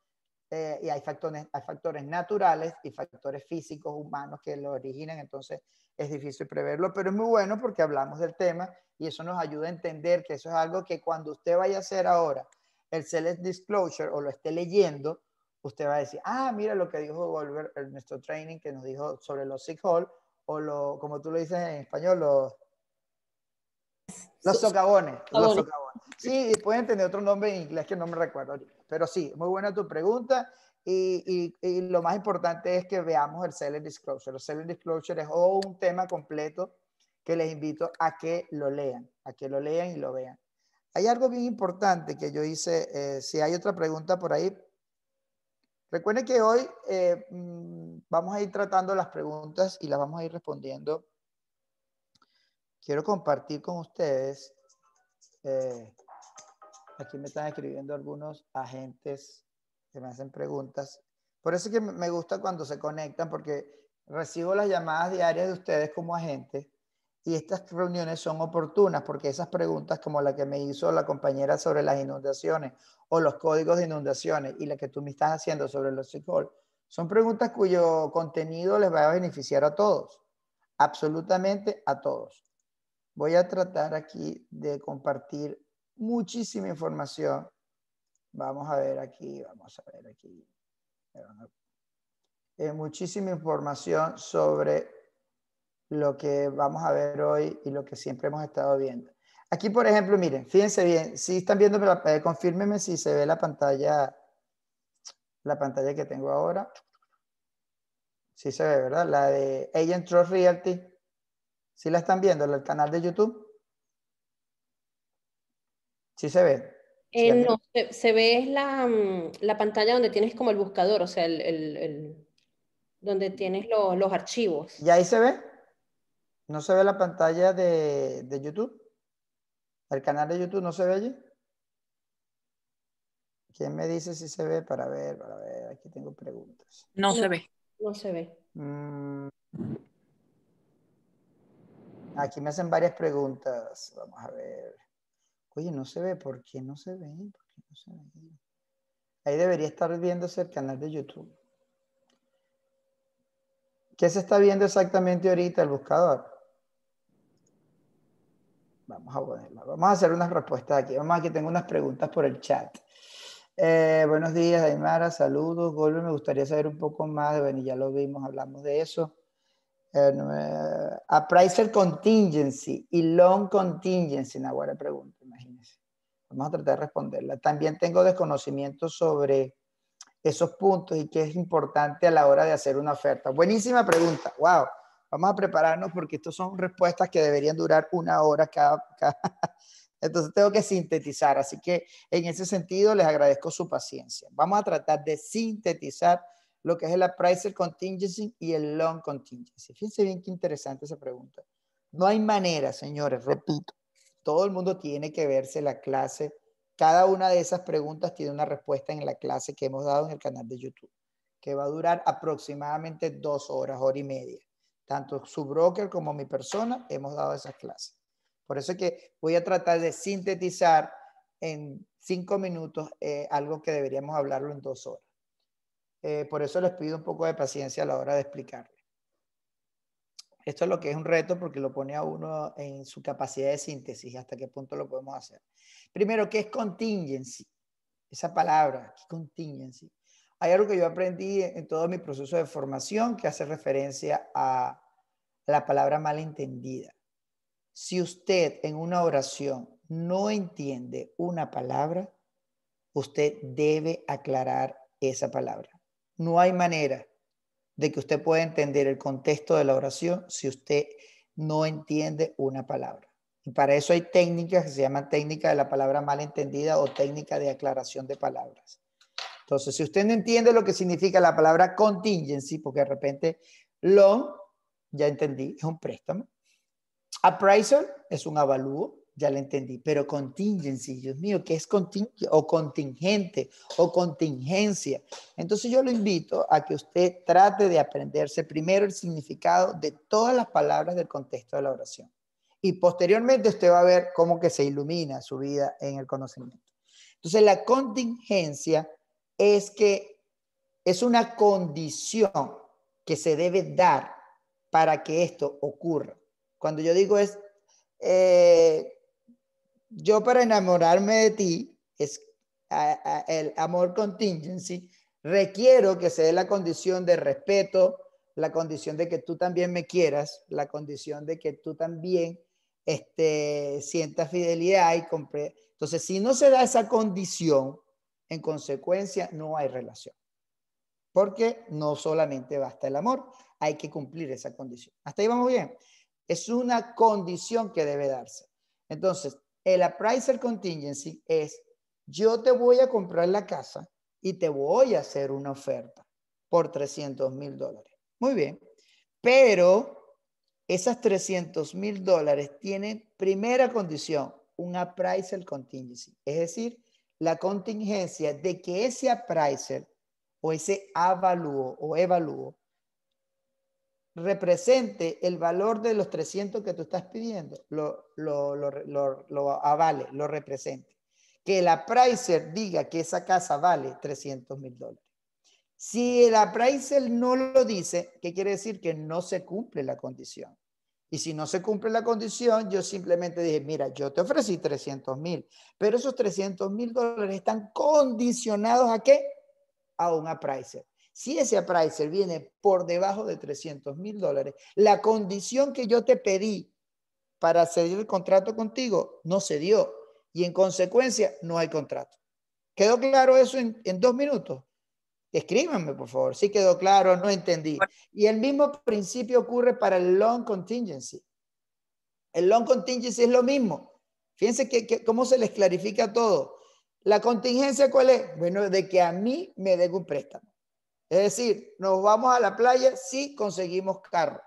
eh, y hay factores, hay factores naturales y factores físicos humanos que lo originan, entonces es difícil preverlo, pero es muy bueno porque hablamos del tema y eso nos ayuda a entender que eso es algo que cuando usted vaya a hacer ahora el Select Disclosure o lo esté leyendo, usted va a decir, ah, mira lo que dijo volver en eh, nuestro training que nos dijo sobre los sick hall o lo, como tú lo dices en español, los los socavones. Sí, pueden tener otro nombre en inglés que no me recuerdo Pero sí, muy buena tu pregunta. Y, lo más importante es que veamos el Seller Disclosure. El Seller Disclosure es un tema completo que les invito a que lo lean, a que lo lean y lo vean. Hay algo bien importante que yo hice, eh, si hay otra pregunta por ahí. Recuerden que hoy eh, mm, vamos a ir tratando las preguntas y las vamos a ir respondiendo quiero compartir con ustedes, eh, aquí me están escribiendo algunos agentes que me hacen preguntas. Por eso es que me gusta cuando se conectan, porque recibo las llamadas diarias de ustedes como agentes y estas reuniones son oportunas porque esas preguntas como la que me hizo la compañera sobre las inundaciones o los códigos de inundaciones y la que tú me estás haciendo sobre los SICOL, son preguntas cuyo contenido les va a beneficiar a todos, absolutamente a todos voy a tratar aquí de compartir muchísima información. Vamos a ver aquí, vamos a ver aquí. Eh, muchísima información sobre lo que vamos a ver hoy y lo que siempre hemos estado viendo. Aquí, por ejemplo, miren, fíjense bien, si están viendo, pero eh, confírmenme si se ve la pantalla, la pantalla que tengo ahora. Sí se ve, ¿verdad? La de Agent Trust Realty. ¿Sí la están viendo en el canal de YouTube? ¿Sí se ve? Eh, no, se, ve mm, la, pantalla donde tienes como el buscador, o sea, el, donde tienes los archivos. ¿Y ahí se ve? ¿No se ve la pantalla de, YouTube? ¿El canal de YouTube no se ve allí? ¿Quién me dice si se ve? Para ver, para ver, aquí tengo preguntas. No, se ve. No se ve. Mm. Aquí me hacen varias preguntas. Vamos a ver. Oye, no se ve. ¿Por qué no se ve? Ahí debería estar viéndose el canal de YouTube. ¿Qué se está viendo exactamente ahorita el buscador? Vamos a ponerla. Vamos a hacer unas respuestas aquí. Vamos aquí, tengo unas preguntas por el chat. Eh, buenos días, Aymara. Saludos. Golbe, me gustaría saber un poco más. Bueno, ya lo vimos, hablamos de eso price eh, appraisal contingency y Long contingency, buena pregunta, imagínense. Vamos a tratar de responderla. También tengo desconocimiento sobre esos puntos y qué es importante a la hora de hacer una oferta. Buenísima pregunta, wow. Vamos a prepararnos porque estas son respuestas que deberían durar una hora cada, cada... Entonces tengo que sintetizar, así que en ese sentido les agradezco su paciencia. Vamos a tratar de sintetizar lo que es el appraisal contingency y el long contingency. Fíjense bien qué interesante esa pregunta. No hay manera, señores, repito, todo el mundo tiene que verse la clase. Cada una de esas preguntas tiene una respuesta en la clase que hemos dado en el canal de YouTube, que va a durar aproximadamente dos horas, hora y media. Tanto su broker como mi persona hemos dado esas clases. Por eso es que voy a tratar de sintetizar en cinco minutos eh, algo que deberíamos hablarlo en dos horas. Eh, por eso les pido un poco de paciencia a la hora de explicarle. Esto es lo que es un reto porque lo pone a uno en su capacidad de síntesis, hasta qué punto lo podemos hacer. Primero, ¿qué es contingency? Esa palabra, contingency. Hay algo que yo aprendí en todo mi proceso de formación que hace referencia a la palabra malentendida. Si usted en una oración no entiende una palabra, usted debe aclarar esa palabra. No hay manera de que usted pueda entender el contexto de la oración si usted no entiende una palabra. Y para eso hay técnicas que se llaman técnica de la palabra mal entendida o técnica de aclaración de palabras. Entonces, si usted no entiende lo que significa la palabra contingency, porque de repente loan, ya entendí, es un préstamo. Appraisal es un avalúo ya lo entendí, pero contingency, Dios mío, ¿qué es contingente o contingente o contingencia? Entonces yo lo invito a que usted trate de aprenderse primero el significado de todas las palabras del contexto de la oración. Y posteriormente usted va a ver cómo que se ilumina su vida en el conocimiento. Entonces la contingencia es que es una condición que se debe dar para que esto ocurra. Cuando yo digo es... Eh, yo para enamorarme de ti, es el amor contingency, requiero que se dé la condición de respeto, la condición de que tú también me quieras, la condición de que tú también este, sientas fidelidad y compre. Entonces, si no se da esa condición, en consecuencia no hay relación. Porque no solamente basta el amor, hay que cumplir esa condición. Hasta ahí vamos bien. Es una condición que debe darse. Entonces, el appraisal contingency es yo te voy a comprar la casa y te voy a hacer una oferta por 300 mil dólares. Muy bien, pero esas 300 mil dólares tienen primera condición, un appraisal contingency, es decir, la contingencia de que ese appraiser o ese avalúo o evalúo represente el valor de los 300 que tú estás pidiendo, lo, lo, lo, lo avale, lo represente. Que el appraiser diga que esa casa vale 300 mil dólares. Si el appraiser no lo dice, ¿qué quiere decir? Que no se cumple la condición. Y si no se cumple la condición, yo simplemente dije, mira, yo te ofrecí 300 mil, pero esos 300 mil dólares están condicionados a qué? A un appraiser. Si ese appraiser viene por debajo de 300 mil dólares, la condición que yo te pedí para ceder el contrato contigo no se dio y en consecuencia no hay contrato. ¿Quedó claro eso en, dos minutos? Escríbanme, por favor, si sí quedó claro, no entendí. Y el mismo principio ocurre para el long contingency. El long contingency es lo mismo. Fíjense que, cómo se les clarifica todo. La contingencia, ¿cuál es? Bueno, de que a mí me den un préstamo. Es decir, nos vamos a la playa si conseguimos carro.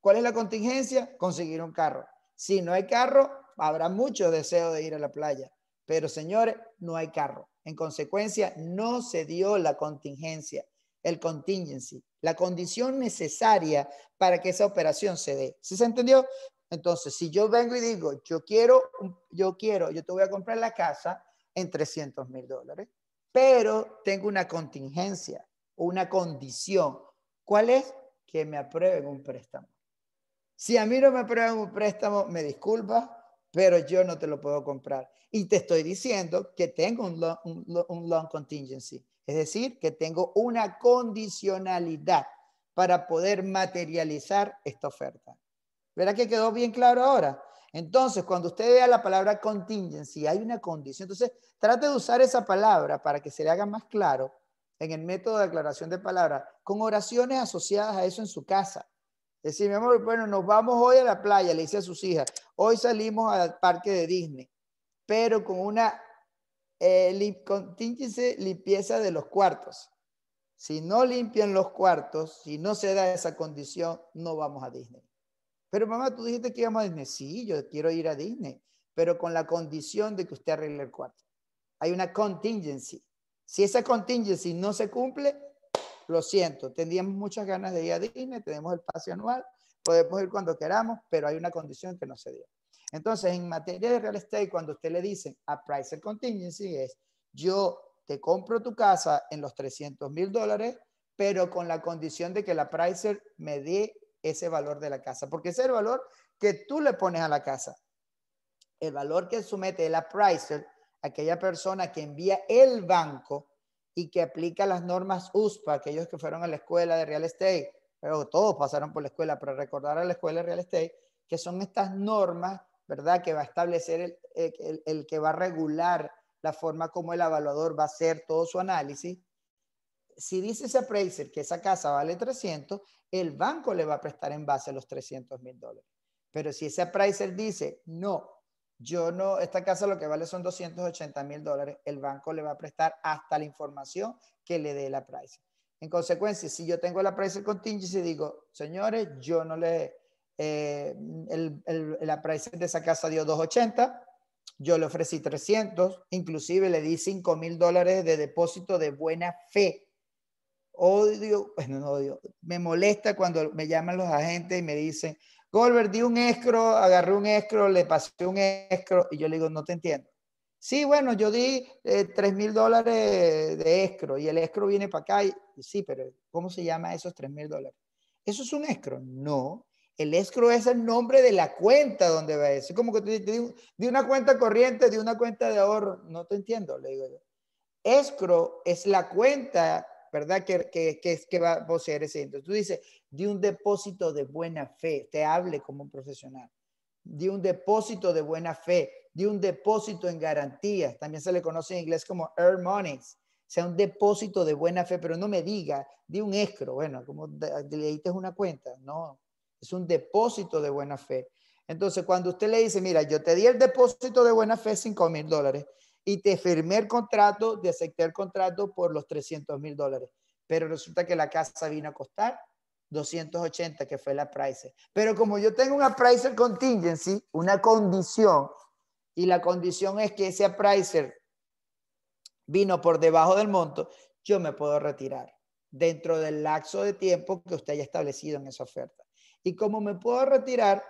¿Cuál es la contingencia? Conseguir un carro. Si no hay carro, habrá mucho deseo de ir a la playa. Pero señores, no hay carro. En consecuencia, no se dio la contingencia, el contingency, la condición necesaria para que esa operación se dé. ¿Sí se entendió? Entonces, si yo vengo y digo, yo quiero, yo quiero, yo te voy a comprar la casa en 300 mil dólares, pero tengo una contingencia una condición. ¿Cuál es? Que me aprueben un préstamo. Si a mí no me aprueban un préstamo, me disculpa, pero yo no te lo puedo comprar. Y te estoy diciendo que tengo un un contingency, es decir, que tengo una condicionalidad para poder materializar esta oferta. ¿Verdad que quedó bien claro ahora? Entonces, cuando usted vea la palabra contingency, hay una condición. Entonces, trate de usar esa palabra para que se le haga más claro en el método de aclaración de palabras, con oraciones asociadas a eso en su casa. Es decir, mi amor, bueno, nos vamos hoy a la playa, le dice a sus hijas, hoy salimos al parque de Disney, pero con una eh, limpieza de los cuartos. Si no limpian los cuartos, si no se da esa condición, no vamos a Disney. Pero mamá, tú dijiste que íbamos a Disney. Sí, yo quiero ir a Disney, pero con la condición de que usted arregle el cuarto. Hay una contingency. Si esa contingency no se cumple, lo siento, tendríamos muchas ganas de ir a Disney, tenemos el pase anual, podemos ir cuando queramos, pero hay una condición que no se dio. Entonces, en materia de real estate, cuando usted le dice a Pricer contingency, es yo te compro tu casa en los 300 mil dólares, pero con la condición de que la pricer me dé ese valor de la casa, porque ese es el valor que tú le pones a la casa. El valor que somete la pricer aquella persona que envía el banco y que aplica las normas USPA, aquellos que fueron a la escuela de real estate, pero todos pasaron por la escuela, para recordar a la escuela de real estate, que son estas normas, ¿verdad?, que va a establecer el, que va a regular la forma como el evaluador va a hacer todo su análisis. Si dice ese appraiser que esa casa vale 300, el banco le va a prestar en base a los 300 mil dólares. Pero si ese appraiser dice, no, yo no, esta casa lo que vale son 280 mil dólares. El banco le va a prestar hasta la información que le dé la price. En consecuencia, si yo tengo la price contingency, digo, señores, yo no le, eh, la price de esa casa dio 280, yo le ofrecí 300, inclusive le di 5 mil dólares de depósito de buena fe. Odio, bueno, no odio, me molesta cuando me llaman los agentes y me dicen, Goldberg, di un escro, agarré un escro, le pasé un escro, y yo le digo, no te entiendo. Sí, bueno, yo di eh, tres mil dólares de escro y el escro viene para acá. Y, sí, pero ¿cómo se llama esos tres mil dólares? ¿Eso es un escro? No. El escro es el nombre de la cuenta donde va eso. Es como que te, digo, de una cuenta corriente, de una cuenta de ahorro. No te entiendo, le digo yo. Escro es la cuenta ¿verdad? Que, que, que, que va a poseer ese entonces Tú dices, de un depósito de buena fe, te hable como un profesional, de un depósito de buena fe, de un depósito en garantías, también se le conoce en inglés como ear monies, o sea, un depósito de buena fe, pero no me diga de un escro, bueno, como leíste una cuenta, no, es un depósito de buena fe. Entonces, cuando usted le dice, mira, yo te di el depósito de buena fe, 5 mil dólares, y te firmé el contrato, de acepté el contrato por los 300 mil dólares. Pero resulta que la casa vino a costar 280, que fue la price. Pero como yo tengo una pricer contingency, una condición, y la condición es que ese pricer vino por debajo del monto, yo me puedo retirar dentro del lapso de tiempo que usted haya establecido en esa oferta. Y como me puedo retirar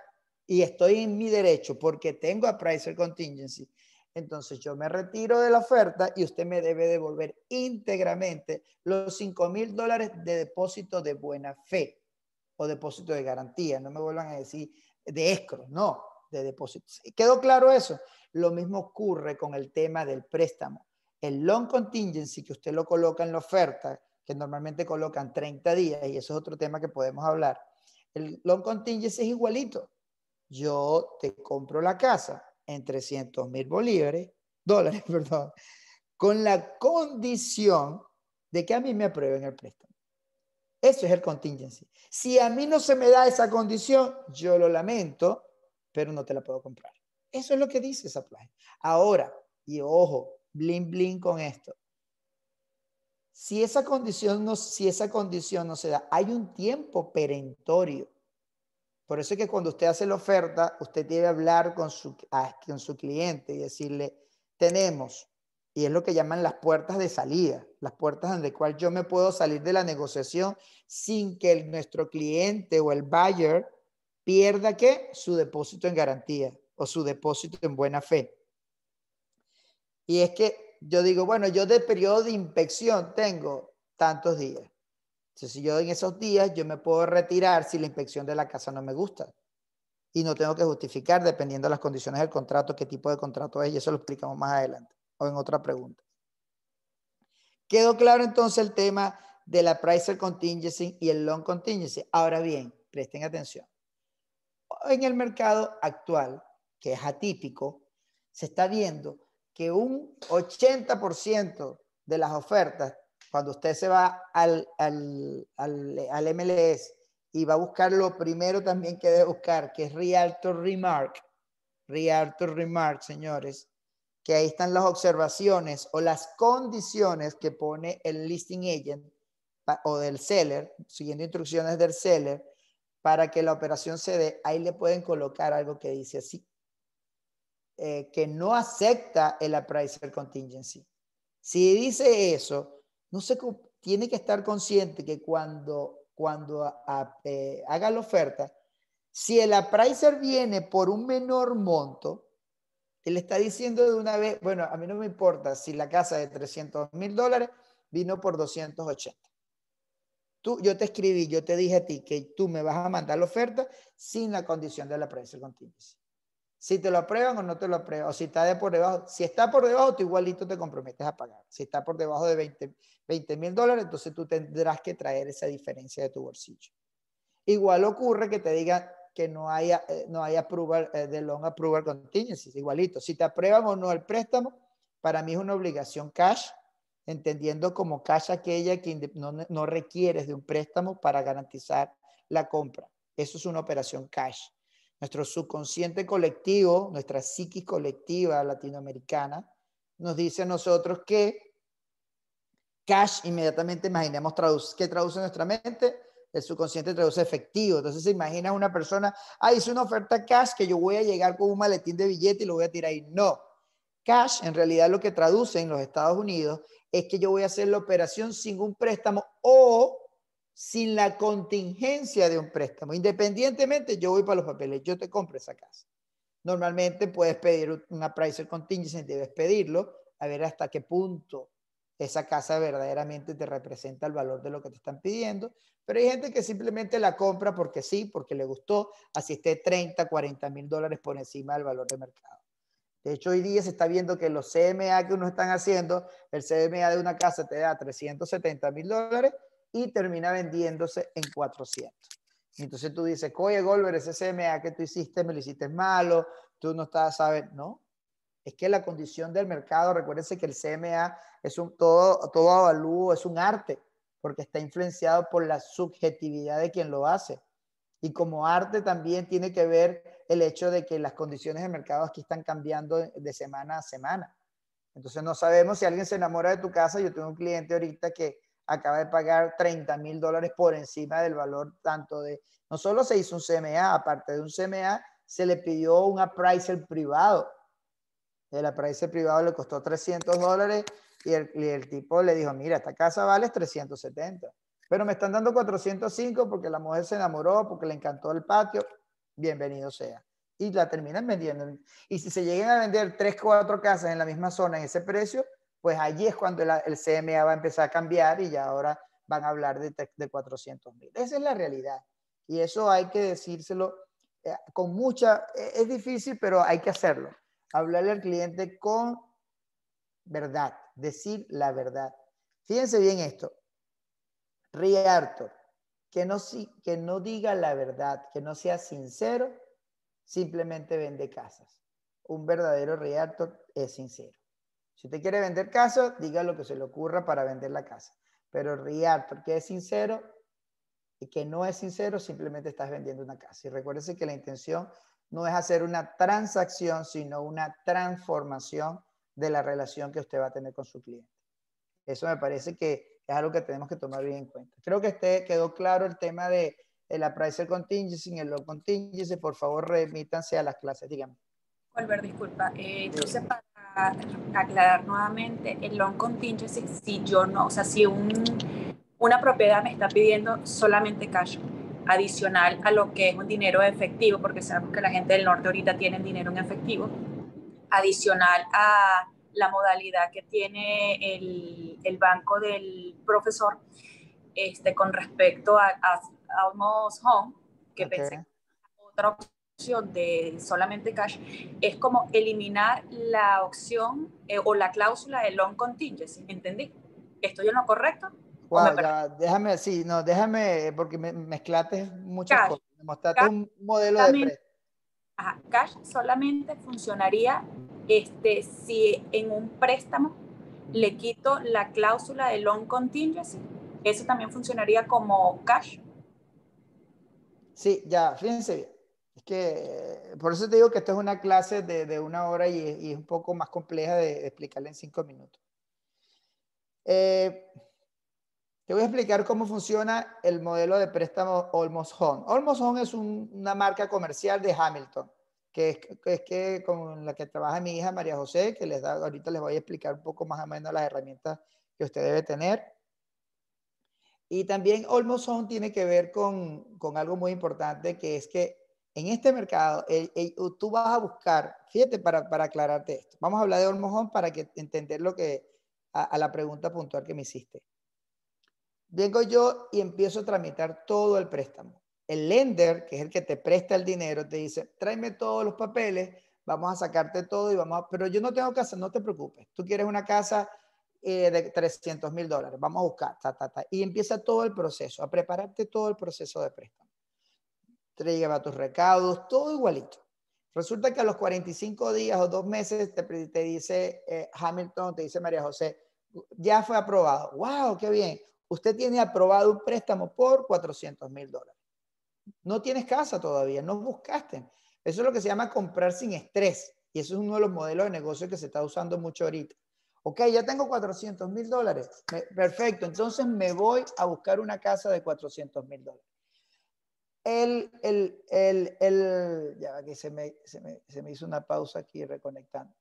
y estoy en mi derecho porque tengo a pricer contingency, entonces yo me retiro de la oferta y usted me debe devolver íntegramente los 5 mil dólares de depósito de buena fe o depósito de garantía. No me vuelvan a decir de escro, no, de depósito. ¿Quedó claro eso? Lo mismo ocurre con el tema del préstamo. El loan contingency que usted lo coloca en la oferta, que normalmente colocan 30 días, y eso es otro tema que podemos hablar. El loan contingency es igualito. Yo te compro la casa, en 300 mil bolívares, dólares, perdón, con la condición de que a mí me aprueben el préstamo. Eso es el contingency. Si a mí no se me da esa condición, yo lo lamento, pero no te la puedo comprar. Eso es lo que dice esa playa. Ahora, y ojo, blin blin con esto. Si esa condición no, si esa condición no se da, hay un tiempo perentorio por eso es que cuando usted hace la oferta, usted debe hablar con su, su cliente y decirle, tenemos, y es lo que llaman las puertas de salida, las puertas en las cuales yo me puedo salir de la negociación sin que nuestro cliente o el buyer pierda que su depósito en garantía o su depósito en buena fe. Y es que yo digo, bueno, yo de periodo de inspección tengo tantos días. Entonces yo en esos días yo me puedo retirar si la inspección de la casa no me gusta. Y no tengo que justificar dependiendo de las condiciones del contrato, qué tipo de contrato es, y eso lo explicamos más adelante o en otra pregunta. Quedó claro entonces el tema de la price contingency y el long contingency. Ahora bien, presten atención. En el mercado actual, que es atípico, se está viendo que un 80% de las ofertas cuando usted se va al, al, al, al, MLS y va a buscar lo primero también que debe buscar, que es Realtor Remark, Realtor Remark, señores, que ahí están las observaciones o las condiciones que pone el listing agent o del seller, siguiendo instrucciones del seller, para que la operación se dé, ahí le pueden colocar algo que dice así, eh, que no acepta el appraiser contingency. Si dice eso, no se tiene que estar consciente que cuando, cuando eh, haga la oferta, si el appraiser viene por un menor monto, él está diciendo de una vez, bueno, a mí no me importa si la casa de 300 mil dólares vino por 280. Tú, yo te escribí, yo te dije a ti que tú me vas a mandar la oferta sin la condición del appraiser contingency. Si te lo aprueban o no te lo aprueban, o si está por debajo, si está por debajo, tú igualito te comprometes a pagar. Si está por debajo de 20 mil dólares, entonces tú tendrás que traer esa diferencia de tu bolsillo. Igual ocurre que te digan que no haya, eh, no haya approval, eh, de long approval contingencies, igualito. Si te aprueban o no el préstamo, para mí es una obligación cash, entendiendo como cash aquella que no, no requieres de un préstamo para garantizar la compra. Eso es una operación cash. Nuestro subconsciente colectivo, nuestra psique colectiva latinoamericana, nos dice a nosotros que cash inmediatamente imaginemos que traduce nuestra mente, el subconsciente traduce efectivo. Entonces se imagina una persona, ah, hice una oferta cash que yo voy a llegar con un maletín de billete y lo voy a tirar ahí. No. Cash en realidad lo que traduce en los Estados Unidos es que yo voy a hacer la operación sin un préstamo o sin la contingencia de un préstamo. Independientemente, yo voy para los papeles, yo te compro esa casa. Normalmente puedes pedir una price contingency, debes pedirlo, a ver hasta qué punto esa casa verdaderamente te representa el valor de lo que te están pidiendo, pero hay gente que simplemente la compra porque sí, porque le gustó, así esté 30, 40 mil dólares por encima del valor de mercado. De hecho, hoy día se está viendo que los CMA que uno están haciendo, el CMA de una casa te da 370 mil dólares y termina vendiéndose en 400. Entonces tú dices, oye, Golver, ese CMA que tú hiciste, me lo hiciste malo, tú no estás, ¿sabes? No. Es que la condición del mercado, recuérdense que el CMA es un todo, todo avalúo, es un arte, porque está influenciado por la subjetividad de quien lo hace. Y como arte también tiene que ver el hecho de que las condiciones de mercado aquí están cambiando de semana a semana. Entonces no sabemos si alguien se enamora de tu casa. Yo tengo un cliente ahorita que acaba de pagar 30 mil dólares por encima del valor tanto de, no solo se hizo un CMA, aparte de un CMA, se le pidió un appraisal privado. El appraisal privado le costó 300 dólares y el, el tipo le dijo, mira, esta casa vale 370, pero me están dando 405 porque la mujer se enamoró, porque le encantó el patio, bienvenido sea. Y la terminan vendiendo. Y si se llegan a vender 3, 4 casas en la misma zona en ese precio, pues allí es cuando el, CMA va a empezar a cambiar y ya ahora van a hablar de, 400 mil. Esa es la realidad. Y eso hay que decírselo eh, con mucha, e, es difícil, pero hay que hacerlo. Hablarle al cliente con verdad, decir la verdad. Fíjense bien esto. Ria que no, que no diga la verdad, que no sea sincero, simplemente vende casas. Un verdadero realtor es sincero. Si usted quiere vender casa, diga lo que se le ocurra para vender la casa. Pero riar porque es sincero y que no es sincero, simplemente estás vendiendo una casa. Y recuérdese que la intención no es hacer una transacción, sino una transformación de la relación que usted va a tener con su cliente. Eso me parece que es algo que tenemos que tomar bien en cuenta. Creo que este quedó claro el tema de el appraisal contingency y el low contingency. Por favor, remítanse a las clases, dígame. volver disculpa. Eh, entonces, para aclarar nuevamente, el loan contingency, si yo no, o sea, si una propiedad me está pidiendo solamente cash adicional a lo que es un dinero efectivo, porque sabemos que la gente del norte ahorita tiene dinero en efectivo, adicional a la modalidad que tiene el, banco del profesor este, con respecto a, Almost Home, que pensé otra de solamente cash es como eliminar la opción eh, o la cláusula de loan contingency. ¿Entendí? ¿Estoy en lo correcto? Wow, déjame, sí, no, déjame, porque me, mezclaste muchas cosas. Mostraste un modelo de cash solamente funcionaría este, si en un préstamo le quito la cláusula de loan contingency. Eso también funcionaría como cash. Sí, ya, fíjense es que por eso te digo que esto es una clase de, de una hora y, es un poco más compleja de, explicarle explicarla en cinco minutos. Eh, te voy a explicar cómo funciona el modelo de préstamo Almost Home. Almost Home es una marca comercial de Hamilton, que es, que con la que trabaja mi hija María José, que les da, ahorita les voy a explicar un poco más o menos las herramientas que usted debe tener. Y también Almost Home tiene que ver con, con algo muy importante, que es que en este mercado, tú vas a buscar, fíjate para, para, aclararte esto, vamos a hablar de Olmojón para que entender lo que, a, la pregunta puntual que me hiciste. Vengo yo y empiezo a tramitar todo el préstamo. El lender, que es el que te presta el dinero, te dice, tráeme todos los papeles, vamos a sacarte todo y vamos a... Pero yo no tengo casa, no te preocupes. Tú quieres una casa eh, de 300 mil dólares, vamos a buscar, ta, ta, ta. Y empieza todo el proceso, a prepararte todo el proceso de préstamo te a tus recaudos, todo igualito. Resulta que a los 45 días o dos meses te, dice eh, Hamilton, te dice María José, ya fue aprobado. ¡Wow! ¡Qué bien! Usted tiene aprobado un préstamo por 400 mil dólares. No tienes casa todavía, no buscaste. Eso es lo que se llama comprar sin estrés. Y eso es uno de los modelos de negocio que se está usando mucho ahorita. Ok, ya tengo 400 mil dólares. Perfecto, entonces me voy a buscar una casa de 400 mil dólares el, el, el, el ya que se me, hizo una pausa aquí reconectando.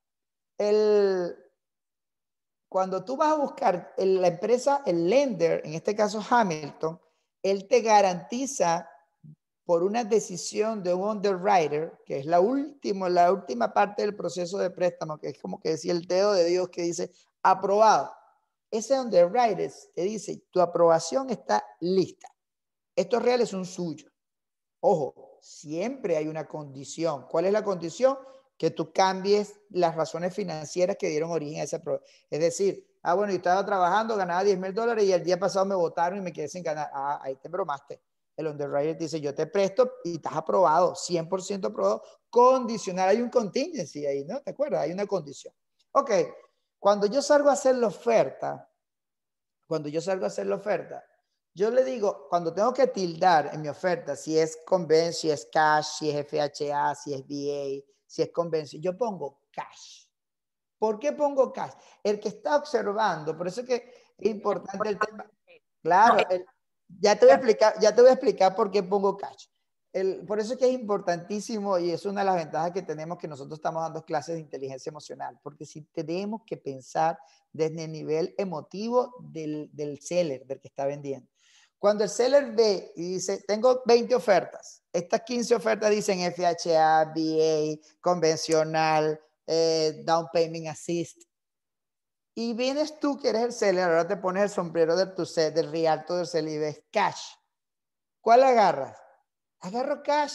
El, cuando tú vas a buscar la empresa, el lender, en este caso Hamilton, él te garantiza por una decisión de un underwriter, que es la última, la última parte del proceso de préstamo, que es como que decía el dedo de Dios que dice aprobado. Ese underwriter te dice, tu aprobación está lista. esto real es un suyo Ojo, siempre hay una condición. ¿Cuál es la condición? Que tú cambies las razones financieras que dieron origen a ese problema. Es decir, ah, bueno, yo estaba trabajando, ganaba 10 mil dólares y el día pasado me votaron y me quedé sin ganar. Ah, ahí te bromaste. El underwriter dice, yo te presto y estás aprobado, 100% aprobado, condicional. Hay un contingency ahí, ¿no? ¿Te acuerdas? Hay una condición. Ok, cuando yo salgo a hacer la oferta, cuando yo salgo a hacer la oferta, yo le digo, cuando tengo que tildar en mi oferta, si es conven, si es cash, si es FHA, si es VA, si es convención, yo pongo cash. ¿Por qué pongo cash? El que está observando, por eso es que es importante el tema. Claro, ya, te voy a explicar, ya te voy a explicar por qué pongo cash. por eso es que es importantísimo y es una de las ventajas que tenemos que nosotros estamos dando clases de inteligencia emocional, porque si tenemos que pensar desde el nivel emotivo del, del seller, del que está vendiendo. Cuando el seller ve y dice, tengo 20 ofertas, estas 15 ofertas dicen FHA, VA, convencional, eh, down payment assist. Y vienes tú que eres el seller, ahora te pones el sombrero del tu set, del rialto del seller y cash. ¿Cuál agarras? Agarro cash.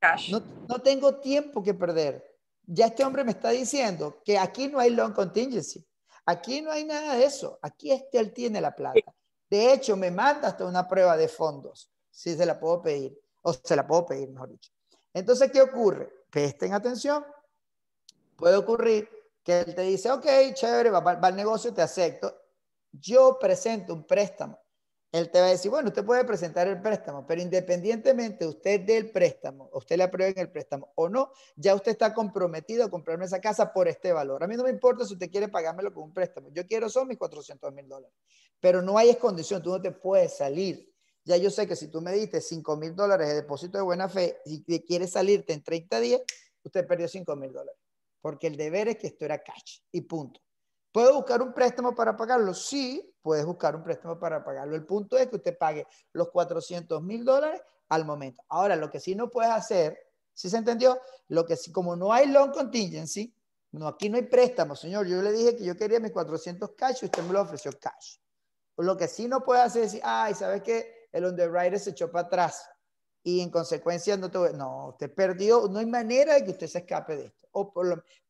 Cash. No, no tengo tiempo que perder. Ya este hombre me está diciendo que aquí no hay loan contingency. Aquí no hay nada de eso. Aquí es que él tiene la plata. De hecho, me manda hasta una prueba de fondos, si se la puedo pedir, o se la puedo pedir, mejor dicho. Entonces, ¿qué ocurre? Presten atención. Puede ocurrir que él te dice, ok, chévere, va, va al negocio, te acepto. Yo presento un préstamo él te va a decir, bueno, usted puede presentar el préstamo, pero independientemente usted del préstamo, usted le apruebe el préstamo o no, ya usted está comprometido a comprarme esa casa por este valor. A mí no me importa si usted quiere pagármelo con un préstamo. Yo quiero son mis 400 mil dólares. Pero no hay escondición, tú no te puedes salir. Ya yo sé que si tú me diste 5 mil dólares de depósito de buena fe y quieres salirte en 30 días, usted perdió 5 mil dólares. Porque el deber es que esto era cash y punto. ¿Puedo buscar un préstamo para pagarlo? Sí, puedes buscar un préstamo para pagarlo. El punto es que usted pague los 400 mil dólares al momento. Ahora, lo que sí no puedes hacer, ¿sí se entendió? Lo que sí, como no hay loan contingency, no, aquí no hay préstamo, señor. Yo le dije que yo quería mis 400 cash y usted me lo ofreció cash. Lo que sí no puede hacer es decir, ay, ¿sabes qué? El underwriter se echó para atrás y en consecuencia no no, usted perdió, no hay manera de que usted se escape de esto. O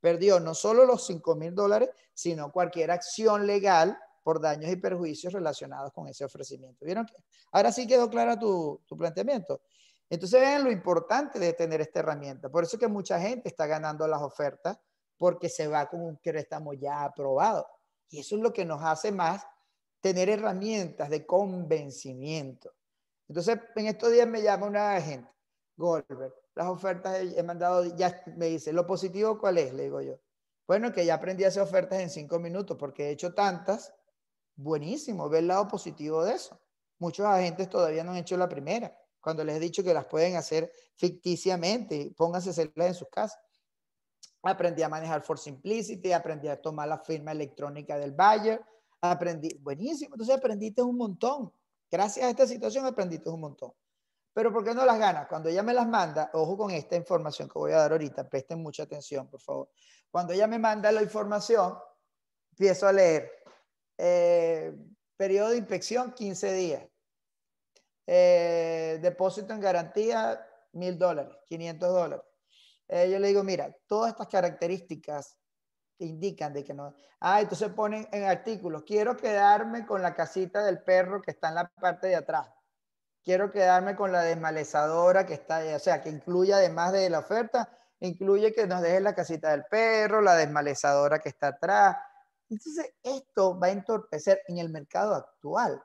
perdió no solo los 5 mil dólares, sino cualquier acción legal por daños y perjuicios relacionados con ese ofrecimiento. ¿Vieron? ahora sí quedó claro tu, planteamiento. Entonces vean lo importante de tener esta herramienta. Por eso que mucha gente está ganando las ofertas porque se va con un préstamo ya aprobado. Y eso es lo que nos hace más tener herramientas de convencimiento. Entonces, en estos días me llama una agente, Goldberg, las ofertas he, mandado, ya me dice, ¿lo positivo cuál es? Le digo yo. Bueno, que ya aprendí a hacer ofertas en cinco minutos porque he hecho tantas. Buenísimo, ver el lado positivo de eso. Muchos agentes todavía no han hecho la primera, cuando les he dicho que las pueden hacer ficticiamente, pónganse hacerlas en sus casas. Aprendí a manejar For Simplicity, aprendí a tomar la firma electrónica del buyer aprendí, buenísimo, entonces aprendiste un montón. Gracias a esta situación aprendí un montón. Pero ¿por qué no las ganas? Cuando ella me las manda, ojo con esta información que voy a dar ahorita, presten mucha atención, por favor. Cuando ella me manda la información, empiezo a leer. Eh, periodo de inspección, 15 días. Eh, depósito en garantía, mil dólares, 500 dólares. Eh, yo le digo, mira, todas estas características indican de que no. Ah, entonces ponen en artículos, quiero quedarme con la casita del perro que está en la parte de atrás. Quiero quedarme con la desmalezadora que está, o sea, que incluye además de la oferta, incluye que nos deje la casita del perro, la desmalezadora que está atrás. Entonces, esto va a entorpecer en el mercado actual.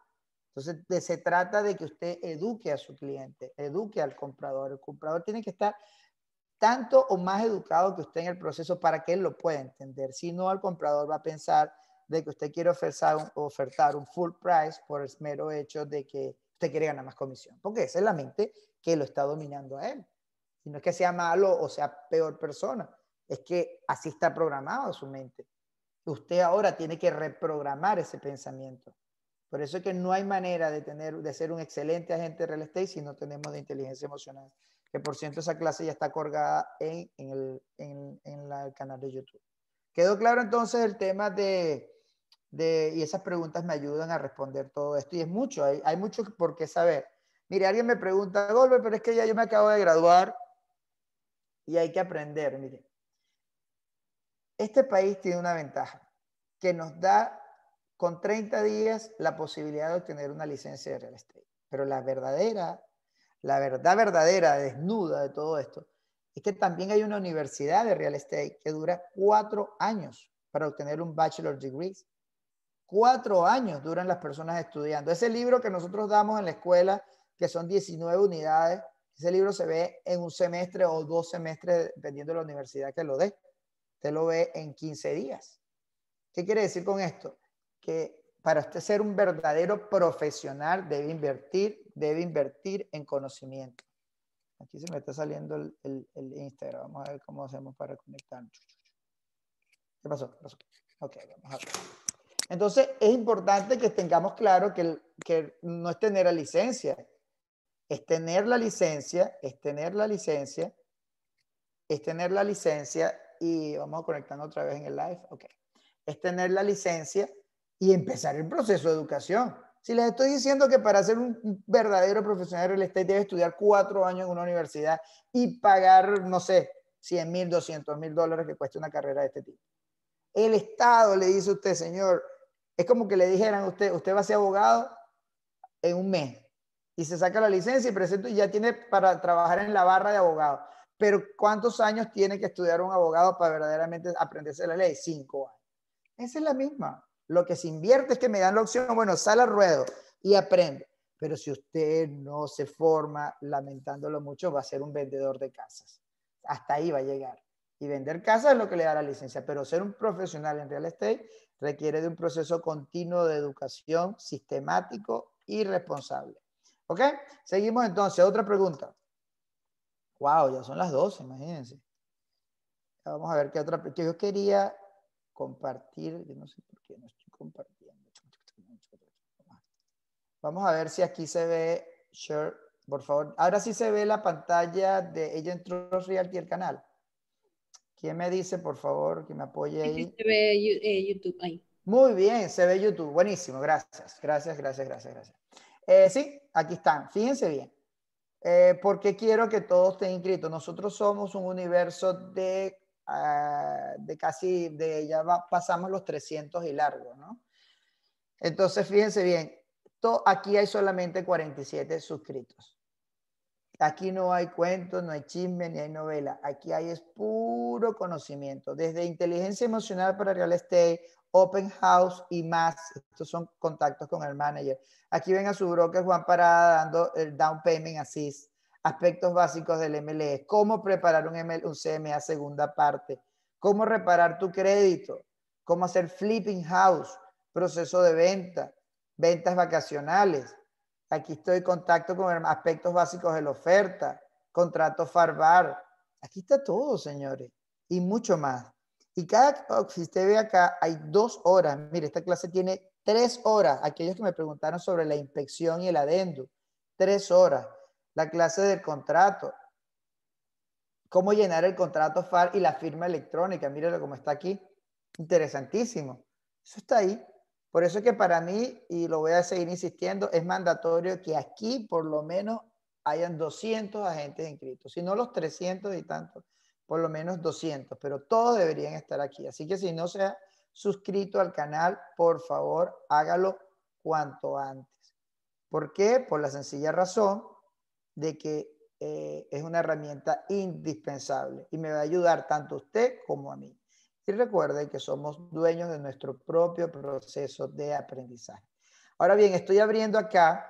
Entonces, se trata de que usted eduque a su cliente, eduque al comprador. El comprador tiene que estar tanto o más educado que usted en el proceso para que él lo pueda entender. Si no, el comprador va a pensar de que usted quiere ofertar un, full price por el mero hecho de que usted quiere ganar más comisión, porque esa es la mente que lo está dominando a él. Y no es que sea malo o sea peor persona, es que así está programado su mente. Usted ahora tiene que reprogramar ese pensamiento. Por eso es que no hay manera de, tener, de ser un excelente agente de real estate si no tenemos de inteligencia emocional que por cierto esa clase ya está colgada en, el, canal de YouTube. ¿Quedó claro entonces el tema de, y esas preguntas me ayudan a responder todo esto? Y es mucho, hay, hay mucho por qué saber. Mire, alguien me pregunta, Golpe pero es que ya yo me acabo de graduar y hay que aprender. Mire, este país tiene una ventaja que nos da con 30 días la posibilidad de obtener una licencia de real estate. Pero la verdadera la verdad verdadera, desnuda de todo esto, es que también hay una universidad de real estate que dura cuatro años para obtener un bachelor degree. Cuatro años duran las personas estudiando. Ese libro que nosotros damos en la escuela, que son 19 unidades, ese libro se ve en un semestre o dos semestres, dependiendo de la universidad que lo dé. Usted lo ve en 15 días. ¿Qué quiere decir con esto? Que para usted ser un verdadero profesional debe invertir, debe invertir en conocimiento. Aquí se me está saliendo el, el, Instagram. Vamos a ver cómo hacemos para conectar. ¿Qué pasó? Ok, vamos a ver. Entonces, es importante que tengamos claro que, el, que no es tener la licencia, es tener la licencia, es tener la licencia, es tener la licencia y vamos a conectar otra vez en el live, ok. Es tener la licencia, y empezar el proceso de educación. Si les estoy diciendo que para ser un verdadero profesional el estado debe estudiar cuatro años en una universidad y pagar, no sé, 100 mil, 200 mil dólares que cuesta una carrera de este tipo. El Estado le dice a usted, señor, es como que le dijeran a usted, usted va a ser abogado en un mes y se saca la licencia y presenta y ya tiene para trabajar en la barra de abogado. Pero ¿cuántos años tiene que estudiar un abogado para verdaderamente aprenderse la ley? Cinco años. Esa es la misma. Lo que se invierte es que me dan la opción, bueno, sale al ruedo y aprende. Pero si usted no se forma, lamentándolo mucho, va a ser un vendedor de casas. Hasta ahí va a llegar. Y vender casas es lo que le da la licencia, pero ser un profesional en real estate requiere de un proceso continuo de educación sistemático y responsable. ¿Ok? Seguimos entonces. Otra pregunta. Wow, ya son las 12, imagínense. Vamos a ver qué otra. yo quería compartir. Yo no sé por qué no estoy compartiendo. Vamos a ver si aquí se ve por favor. Ahora sí se ve la pantalla de ella entró Realty el canal. ¿Quién me dice, por favor, que me apoye ahí? se ve eh, YouTube ahí. Muy bien, se ve YouTube. Buenísimo, gracias, gracias, gracias, gracias, gracias. Eh, sí, aquí están. Fíjense bien. Eh, porque quiero que todos estén inscritos. Nosotros somos un universo de Ah, de casi, de ya pasamos los 300 y largo, ¿no? Entonces, fíjense bien, aquí hay solamente 47 suscritos. Aquí no hay cuentos, no hay chisme, ni hay novela. Aquí hay es puro conocimiento, desde inteligencia emocional para real estate, open house y más. Estos son contactos con el manager. Aquí ven a su broker Juan Parada dando el down payment assist aspectos básicos del MLE, cómo preparar un, ML, e, un CMA segunda parte, cómo reparar tu crédito, cómo hacer flipping house, proceso de venta, ventas vacacionales. Aquí estoy en contacto con aspectos básicos de la oferta, contrato farbar. Aquí está todo, señores, y mucho más. Y cada, si usted ve acá, hay dos horas. Mire, esta clase tiene tres horas. Aquellos que me preguntaron sobre la inspección y el adendo, tres horas la clase del contrato, cómo llenar el contrato FAR y la firma electrónica. Mírenlo cómo está aquí. Interesantísimo. Eso está ahí. Por eso es que para mí, y lo voy a seguir insistiendo, es mandatorio que aquí por lo menos hayan 200 agentes inscritos. Si no los 300 y tantos, por lo menos 200. Pero todos deberían estar aquí. Así que si no se ha suscrito al canal, por favor, hágalo cuanto antes. ¿Por qué? Por la sencilla razón de que eh, es una herramienta indispensable y me va a ayudar tanto a usted como a mí. Y recuerden que somos dueños de nuestro propio proceso de aprendizaje. Ahora bien, estoy abriendo acá,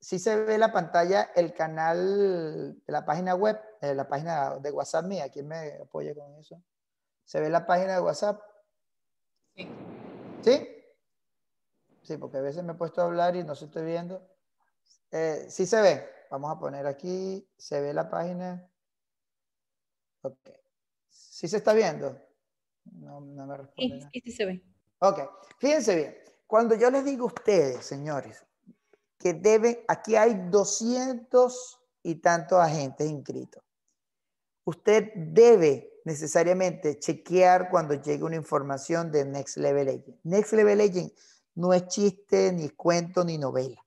si se ve la pantalla, el canal la página web, eh, la página de WhatsApp mía, ¿quién me apoya con eso? ¿Se ve la página de WhatsApp? Sí. ¿Sí? Sí, porque a veces me he puesto a hablar y no se estoy viendo. Eh, sí se ve. Vamos a poner aquí, ¿se ve la página? Ok. ¿Sí se está viendo? No, me responde. Sí, sí se ve. Ok, fíjense bien. Cuando yo les digo a ustedes, señores, que deben, aquí hay 200 y tantos agentes inscritos. Usted debe necesariamente chequear cuando llegue una información de Next Level Agent. Next Level Agent no es chiste, ni cuento, ni novela.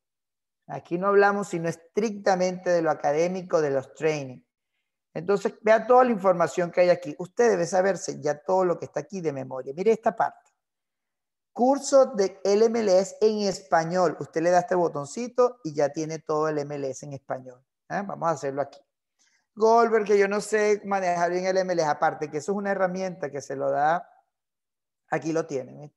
Aquí no hablamos sino estrictamente de lo académico, de los training. Entonces, vea toda la información que hay aquí. Usted debe saberse ya todo lo que está aquí de memoria. Mire esta parte. Curso de LMLS en español. Usted le da este botoncito y ya tiene todo el MLS en español. ¿eh? Vamos a hacerlo aquí. Goldberg, que yo no sé manejar bien el MLS, aparte que eso es una herramienta que se lo da, aquí lo tienen. ¿eh?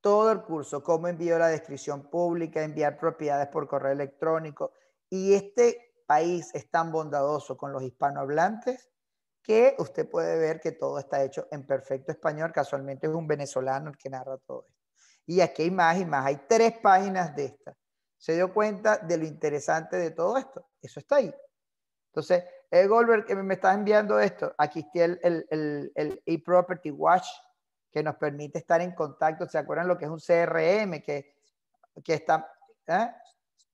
todo el curso, cómo envío la descripción pública, enviar propiedades por correo electrónico. Y este país es tan bondadoso con los hispanohablantes que usted puede ver que todo está hecho en perfecto español. Casualmente es un venezolano el que narra todo esto. Y aquí hay más y más. Hay tres páginas de esta. Se dio cuenta de lo interesante de todo esto. Eso está ahí. Entonces, el Goldberg que me está enviando esto, aquí está el, el, Watch que nos permite estar en contacto. ¿Se acuerdan lo que es un CRM? Que, que está, ¿eh?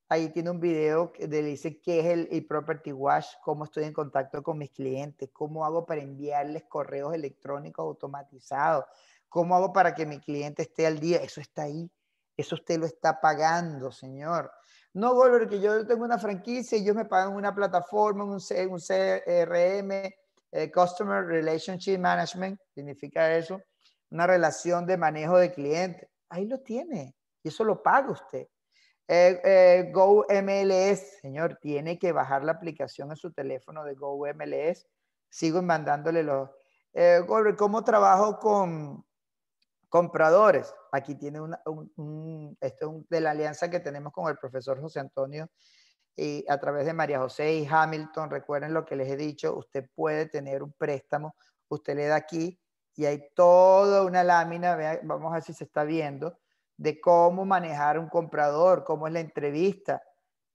ahí tiene un video que le dice qué es el, Property Watch, cómo estoy en contacto con mis clientes, cómo hago para enviarles correos electrónicos automatizados, cómo hago para que mi cliente esté al día. Eso está ahí. Eso usted lo está pagando, señor. No, Golver, que yo tengo una franquicia y ellos me pagan una plataforma, un, CRM, eh, Customer Relationship Management, significa eso una relación de manejo de cliente. Ahí lo tiene y eso lo paga usted. Go eh, eh, GoMLS, señor, tiene que bajar la aplicación en su teléfono de Go MLS. Sigo mandándole los... Eh, ¿Cómo trabajo con compradores? Aquí tiene una, un, esto es de la alianza que tenemos con el profesor José Antonio y a través de María José y Hamilton. Recuerden lo que les he dicho, usted puede tener un préstamo, usted le da aquí y hay toda una lámina, vamos a ver si se está viendo, de cómo manejar un comprador, cómo es la entrevista.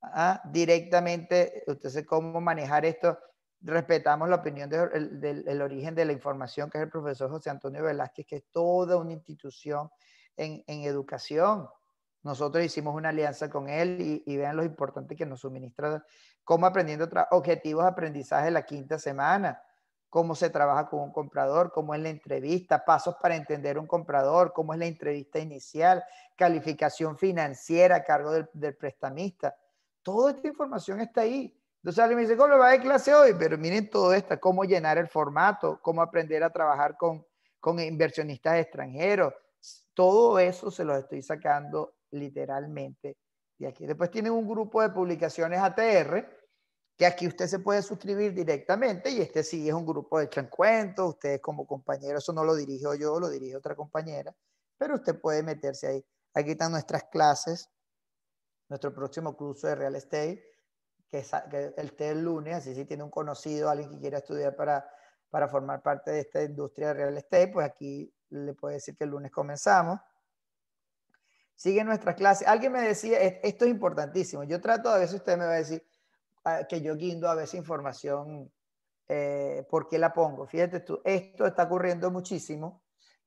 ¿ah? Directamente, usted sabe cómo manejar esto. Respetamos la opinión del origen de la información, que es el profesor José Antonio Velázquez, que es toda una institución en, educación. Nosotros hicimos una alianza con él y, y vean lo importante que nos suministra, cómo aprendiendo objetivos de aprendizaje la quinta semana cómo se trabaja con un comprador, cómo es la entrevista, pasos para entender un comprador, cómo es la entrevista inicial, calificación financiera a cargo del, prestamista. Toda esta información está ahí. Entonces alguien me dice, ¿cómo le va de clase hoy? Pero miren todo esto, cómo llenar el formato, cómo aprender a trabajar con, con inversionistas extranjeros. Todo eso se los estoy sacando literalmente de aquí. Después tienen un grupo de publicaciones ATR, aquí usted se puede suscribir directamente y este sí es un grupo de chancuentos, ustedes como compañeros, eso no lo dirijo yo, lo dirige otra compañera, pero usted puede meterse ahí. Aquí están nuestras clases, nuestro próximo curso de real estate, que, es, el, lunes, así si tiene un conocido, alguien que quiera estudiar para, para formar parte de esta industria de real estate, pues aquí le puede decir que el lunes comenzamos. Sigue nuestras clases. Alguien me decía, esto es importantísimo, yo trato, a veces usted me va a decir, que yo guindo a veces información, eh, ¿por qué la pongo? Fíjate tú, esto está ocurriendo muchísimo,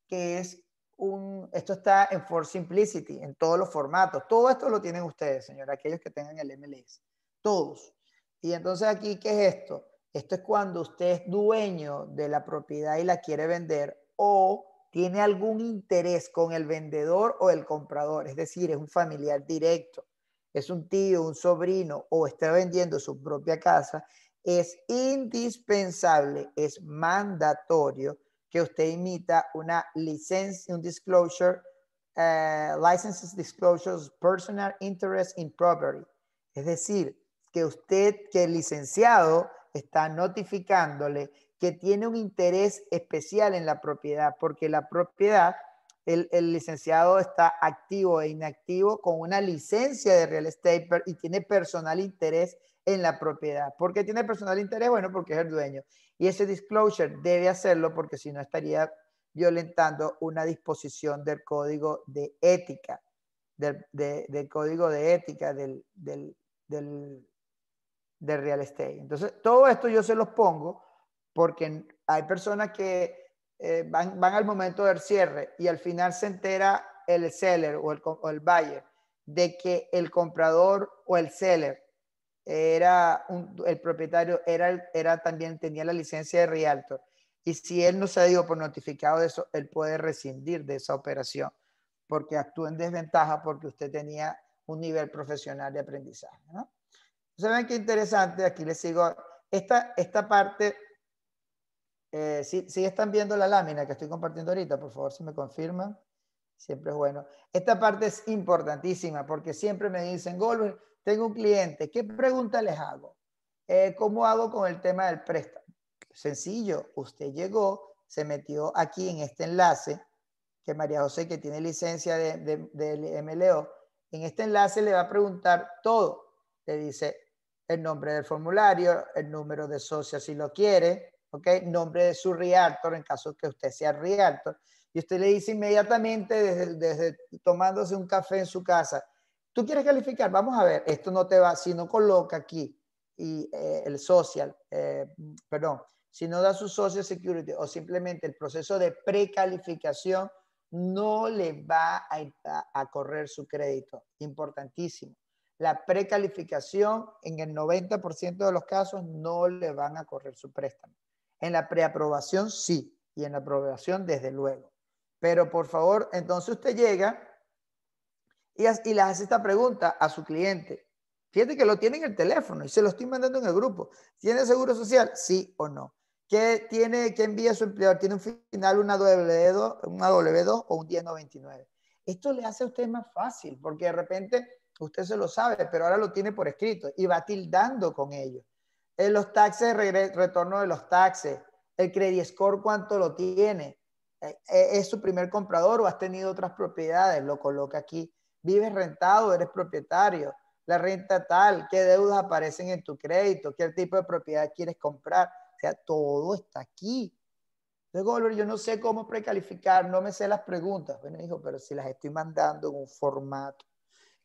que es un, esto está en For Simplicity, en todos los formatos. Todo esto lo tienen ustedes, señora, aquellos que tengan el MLS. Todos. Y entonces aquí, ¿qué es esto? Esto es cuando usted es dueño de la propiedad y la quiere vender o tiene algún interés con el vendedor o el comprador, es decir, es un familiar directo es un tío, un sobrino o está vendiendo su propia casa, es indispensable, es mandatorio que usted imita una licencia, un disclosure, eh, licenses disclosures, personal interest in property. Es decir, que usted, que el licenciado está notificándole que tiene un interés especial en la propiedad, porque la propiedad el, licenciado está activo e inactivo con una licencia de real estate y tiene personal interés en la propiedad. ¿Por qué tiene personal interés? Bueno, porque es el dueño. Y ese disclosure debe hacerlo porque si no estaría violentando una disposición del código de ética, del, código de ética del real estate. Entonces, todo esto yo se los pongo porque hay personas que eh, van, al momento del cierre y al final se entera el seller o el, buyer de que el comprador o el seller era el propietario, era, era también tenía la licencia de Realtor. Y si él no se ha dio por notificado de eso, él puede rescindir de esa operación porque actúa en desventaja porque usted tenía un nivel profesional de aprendizaje. ¿no? ¿Saben qué interesante? Aquí les sigo. Esta, esta parte eh, si, están viendo la lámina que estoy compartiendo ahorita, por favor, si me confirman. Siempre es bueno. Esta parte es importantísima porque siempre me dicen, Goldberg, tengo un cliente, ¿qué pregunta les hago? Eh, ¿Cómo hago con el tema del préstamo? Sencillo, usted llegó, se metió aquí en este enlace que María José, que tiene licencia del de, MLO, en este enlace le va a preguntar todo. Le dice el nombre del formulario, el número de socio si lo quiere, Nombre de su reactor, en caso que usted sea reactor, Y usted le dice inmediatamente, desde, tomándose un café en su casa, tú quieres calificar, vamos a ver, esto no te va, si no coloca aquí y, eh, el social, eh, perdón, si no da su social security o simplemente el proceso de precalificación, no le va a correr su crédito. Importantísimo. La precalificación en el 90% de los casos no le van a correr su préstamo. En la preaprobación sí, y en la aprobación desde luego. Pero por favor, entonces usted llega y, le hace esta pregunta a su cliente. Fíjate que lo tiene en el teléfono y se lo estoy mandando en el grupo. ¿Tiene seguro social? Sí o no. ¿Qué, tiene, qué envía su empleador? ¿Tiene un final, una W2, 2 o un 1099? Esto le hace a usted más fácil porque de repente usted se lo sabe, pero ahora lo tiene por escrito y va tildando con ello. Eh, los taxes, retorno de los taxes, el credit score, cuánto lo tiene, eh, eh, es su primer comprador o has tenido otras propiedades, lo coloca aquí, vives rentado, eres propietario, la renta tal, qué deudas aparecen en tu crédito, qué tipo de propiedad quieres comprar, o sea, todo está aquí. Luego, yo no sé cómo precalificar, no me sé las preguntas. Bueno, hijo, pero si las estoy mandando en un formato.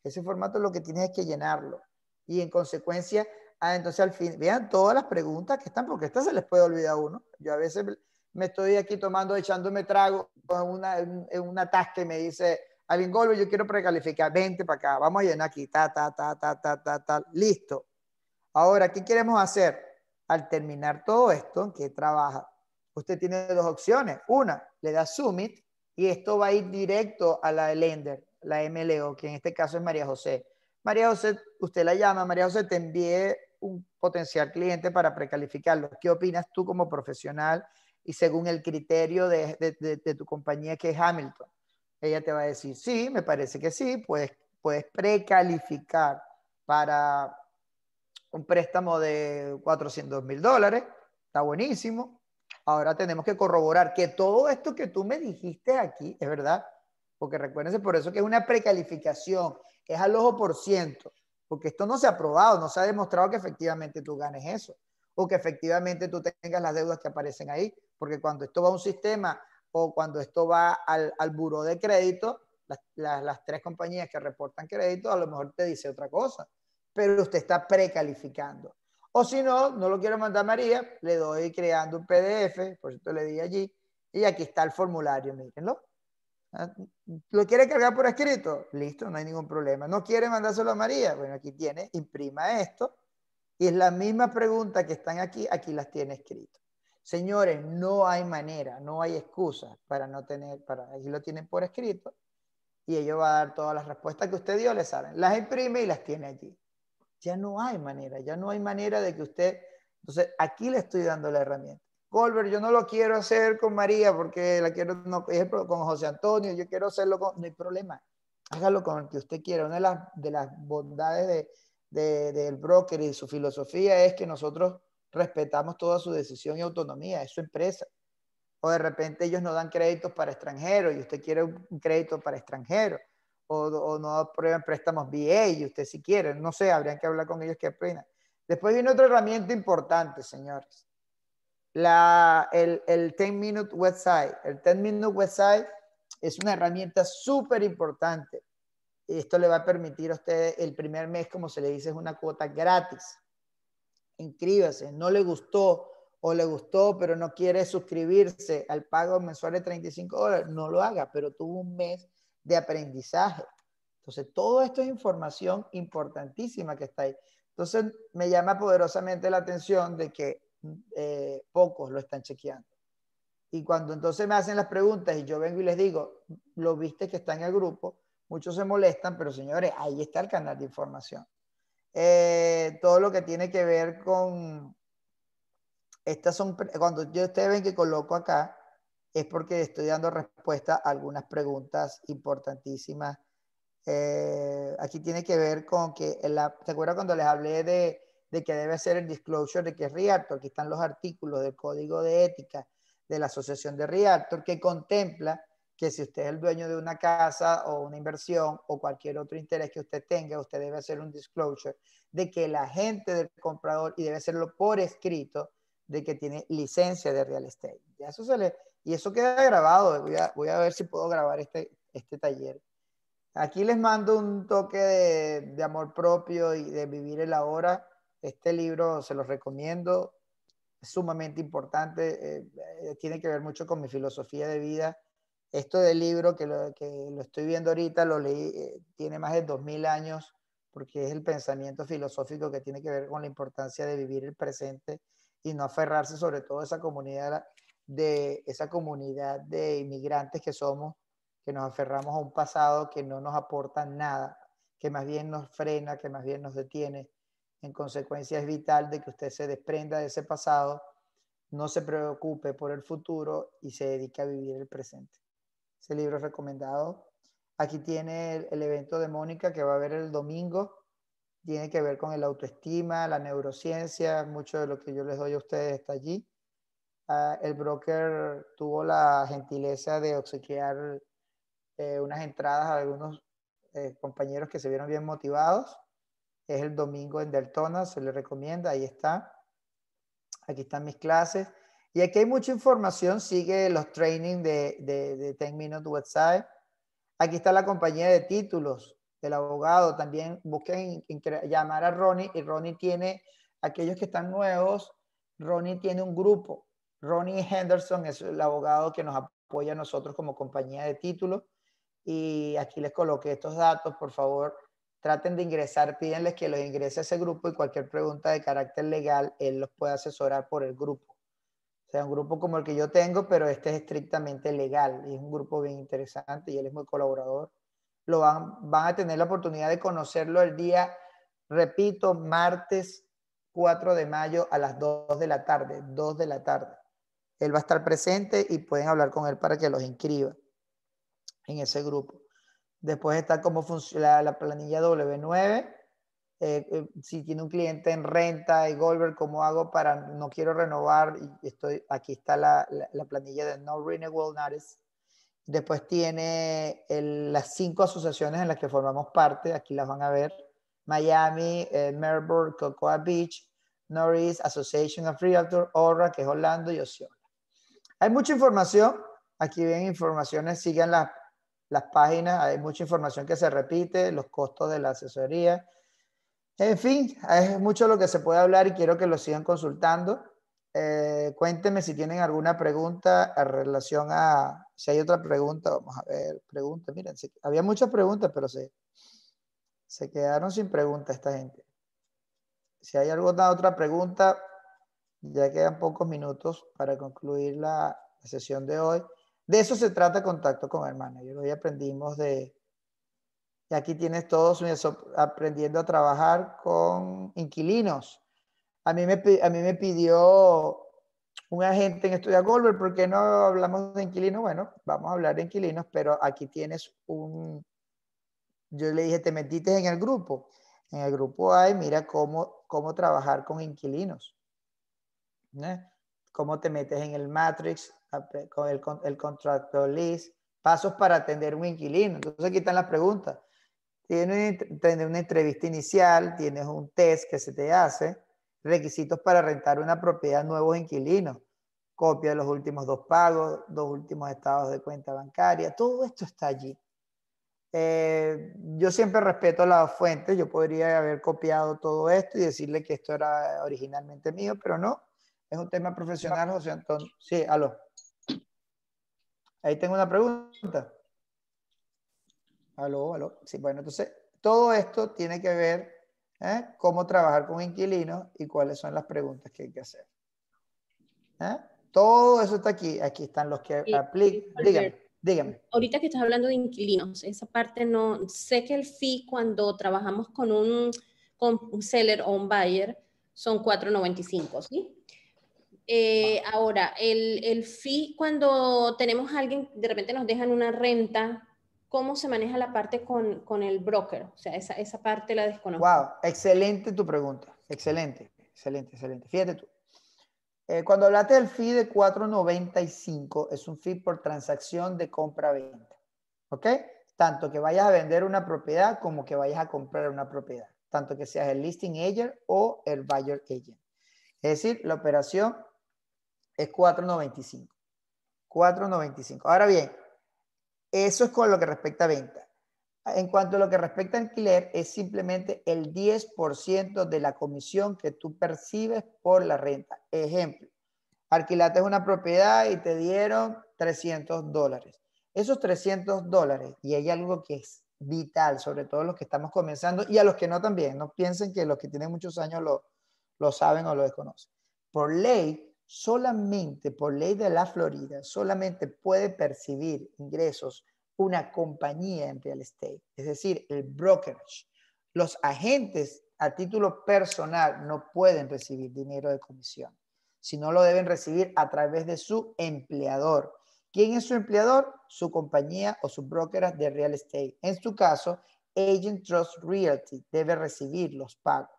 Ese formato lo que tienes es que llenarlo. Y en consecuencia, Ah, entonces al fin, vean todas las preguntas que están, porque estas se les puede olvidar uno. Yo a veces me estoy aquí tomando, echándome trago con una, en, una que me dice, alguien golpe, yo quiero precalificar, vente para acá, vamos a llenar aquí, ta, ta, ta, ta, ta, ta, listo. Ahora, ¿qué queremos hacer? Al terminar todo esto, ¿en qué trabaja? Usted tiene dos opciones. Una, le da Summit, y esto va a ir directo a la lender, la MLO, que en este caso es María José. María José, usted la llama, María José te envíe un potencial cliente para precalificarlo. ¿Qué opinas tú como profesional y según el criterio de, tu compañía que es Hamilton? Ella te va a decir, sí, me parece que sí, puedes, puedes precalificar para un préstamo de 400 mil dólares, está buenísimo. Ahora tenemos que corroborar que todo esto que tú me dijiste aquí es verdad, porque recuérdense por eso que es una precalificación, es al ojo por ciento porque esto no se ha probado, no se ha demostrado que efectivamente tú ganes eso o que efectivamente tú tengas las deudas que aparecen ahí, porque cuando esto va a un sistema o cuando esto va al, al buro de crédito, las, las, tres compañías que reportan crédito a lo mejor te dice otra cosa, pero usted está precalificando. O si no, no lo quiero mandar a María, le doy creando un PDF, por cierto le di allí, y aquí está el formulario, mírenlo. Ah, ¿Lo quiere cargar por escrito? Listo, no hay ningún problema. ¿No quiere mandárselo a María? Bueno, aquí tiene, imprima esto. Y es la misma pregunta que están aquí, aquí las tiene escrito. Señores, no hay manera, no hay excusa para no tener, para, aquí lo tienen por escrito. Y ellos va a dar todas las respuestas que usted dio, le saben. Las imprime y las tiene allí. Ya no hay manera, ya no hay manera de que usted... Entonces, aquí le estoy dando la herramienta. Goldberg, yo no lo quiero hacer con María porque la quiero no, con José Antonio, yo quiero hacerlo con, no hay problema, hágalo con el que usted quiera. Una de las, de las bondades de, de, del broker y de su filosofía es que nosotros respetamos toda su decisión y autonomía, es su empresa. O de repente ellos no dan créditos para extranjeros y usted quiere un crédito para extranjeros. O, no aprueban préstamos VA y usted si quiere, no sé, habrían que hablar con ellos que aprendan. Después viene otra herramienta importante, señores la, el, el 10 Minute Website. El 10 Minute Website es una herramienta súper importante. Esto le va a permitir a usted el primer mes, como se le dice, es una cuota gratis. Inscríbase. No le gustó o le gustó, pero no quiere suscribirse al pago mensual de 35 dólares. No lo haga, pero tuvo un mes de aprendizaje. Entonces, todo esto es información importantísima que está ahí. Entonces, me llama poderosamente la atención de que eh, pocos lo están chequeando. Y cuando entonces me hacen las preguntas y yo vengo y les digo, lo viste que está en el grupo, muchos se molestan, pero señores, ahí está el canal de información. Eh, todo lo que tiene que ver con, estas son, cuando yo, ustedes ven que coloco acá, es porque estoy dando respuesta a algunas preguntas importantísimas. Eh, aquí tiene que ver con que, la, ¿se acuerdan cuando les hablé de de que debe hacer el disclosure de que es Reactor. Aquí están los artículos del Código de Ética de la Asociación de Reactor que contempla que si usted es el dueño de una casa o una inversión o cualquier otro interés que usted tenga, usted debe hacer un disclosure de que la agente del comprador, y debe hacerlo por escrito, de que tiene licencia de real estate. Y eso, y eso queda grabado. Voy a, ver si puedo grabar este, este taller. Aquí les mando un toque de, de amor propio y de vivir el ahora este libro se los recomiendo, es sumamente importante, eh, eh, tiene que ver mucho con mi filosofía de vida. Esto del libro que lo, que lo estoy viendo ahorita, lo leí, eh, tiene más de 2.000 años, porque es el pensamiento filosófico que tiene que ver con la importancia de vivir el presente y no aferrarse sobre todo a esa comunidad de, esa comunidad de inmigrantes que somos, que nos aferramos a un pasado que no nos aporta nada, que más bien nos frena, que más bien nos detiene, en consecuencia, es vital de que usted se desprenda de ese pasado, no se preocupe por el futuro y se dedique a vivir el presente. Ese libro es recomendado. Aquí tiene el, evento de Mónica que va a haber el domingo. Tiene que ver con el autoestima, la neurociencia, mucho de lo que yo les doy a ustedes está allí. Ah, el broker tuvo la gentileza de obsequiar eh, unas entradas a algunos eh, compañeros que se vieron bien motivados es el domingo en Deltona, se le recomienda, ahí está. Aquí están mis clases. Y aquí hay mucha información, sigue los training de, de, de 10 Minute Website. Aquí está la compañía de títulos del abogado. También busquen llamar a Ronnie y Ronnie tiene, aquellos que están nuevos, Ronnie tiene un grupo. Ronnie Henderson es el abogado que nos apoya a nosotros como compañía de títulos. Y aquí les coloqué estos datos, por favor traten de ingresar, pídenles que los ingrese a ese grupo y cualquier pregunta de carácter legal, él los puede asesorar por el grupo. O sea, un grupo como el que yo tengo, pero este es estrictamente legal y es un grupo bien interesante y él es muy colaborador. Lo van, van a tener la oportunidad de conocerlo el día, repito, martes 4 de mayo a las 2 de la tarde, 2 de la tarde. Él va a estar presente y pueden hablar con él para que los inscriba en ese grupo. Después está cómo funciona la planilla W9. Eh, eh, si tiene un cliente en renta y Goldberg, ¿cómo hago para no quiero renovar? estoy, aquí está la, planilla de No Renewal Notice. Después tiene las cinco asociaciones en las que formamos parte, aquí las van a ver. Miami, eh, Melbourne, Cocoa Beach, Norris, Association of Realtors, ORRA, que es Orlando y Oceana. Hay mucha información, aquí ven informaciones, sigan las, las páginas, hay mucha información que se repite, los costos de la asesoría. En fin, es mucho lo que se puede hablar y quiero que lo sigan consultando. Eh, cuéntenme si tienen alguna pregunta en relación a, si hay otra pregunta, vamos a ver, pregunta miren, había muchas preguntas, pero se, se quedaron sin preguntas esta gente. Si hay alguna otra pregunta, ya quedan pocos minutos para concluir la sesión de hoy. De eso se trata contacto con el manager. Hoy aprendimos de, y aquí tienes todos aprendiendo a trabajar con inquilinos. A mí me, a mí me pidió un agente en Estudia Goldberg, ¿por qué no hablamos de inquilinos? Bueno, vamos a hablar de inquilinos, pero aquí tienes un... Yo le dije, te metiste en el grupo. En el grupo hay, mira cómo, cómo trabajar con inquilinos. Cómo te metes en el Matrix, con el, el contrato list, pasos para atender un inquilino. Entonces aquí están las preguntas. Tienes una entrevista inicial, tienes un test que se te hace, requisitos para rentar una propiedad a nuevos inquilinos, copia de los últimos dos pagos, dos últimos estados de cuenta bancaria, todo esto está allí. Eh, yo siempre respeto las fuentes, yo podría haber copiado todo esto y decirle que esto era originalmente mío, pero no, es un tema profesional, José Antonio. Sí, aló. Ahí tengo una pregunta. Aló, aló. Sí, bueno, entonces, todo esto tiene que ver ¿eh? cómo trabajar con inquilinos y cuáles son las preguntas que hay que hacer. ¿Eh? Todo eso está aquí. Aquí están los que aplican. Dígame, Ahorita que estás hablando de inquilinos, esa parte no. Sé que el fee cuando trabajamos con un, con un seller o un buyer son 4.95, ¿sí? Eh, ahora, el, el fee, cuando tenemos a alguien, de repente nos dejan una renta, ¿cómo se maneja la parte con, el broker? O sea, esa, parte la desconozco. Wow, excelente tu pregunta. Excelente, excelente, excelente. Fíjate tú. Eh, cuando hablaste del fee de 4.95, es un fee por transacción de compra-venta. ¿Ok? Tanto que vayas a vender una propiedad como que vayas a comprar una propiedad. Tanto que seas el listing agent o el buyer agent. Es decir, la operación es 4.95. 4.95. Ahora bien, eso es con lo que respecta a venta. En cuanto a lo que respecta alquiler, es simplemente el 10% de la comisión que tú percibes por la renta. Ejemplo, es una propiedad y te dieron 300 dólares. Esos 300 dólares, y hay algo que es vital, sobre todo los que estamos comenzando y a los que no también, no piensen que los que tienen muchos años lo, lo saben o lo desconocen. Por ley, solamente por ley de la Florida, solamente puede percibir ingresos una compañía en real estate, es decir, el brokerage. Los agentes a título personal no pueden recibir dinero de comisión, sino lo deben recibir a través de su empleador. ¿Quién es su empleador? Su compañía o su brokerage de real estate. En su caso, Agent Trust Realty debe recibir los pagos.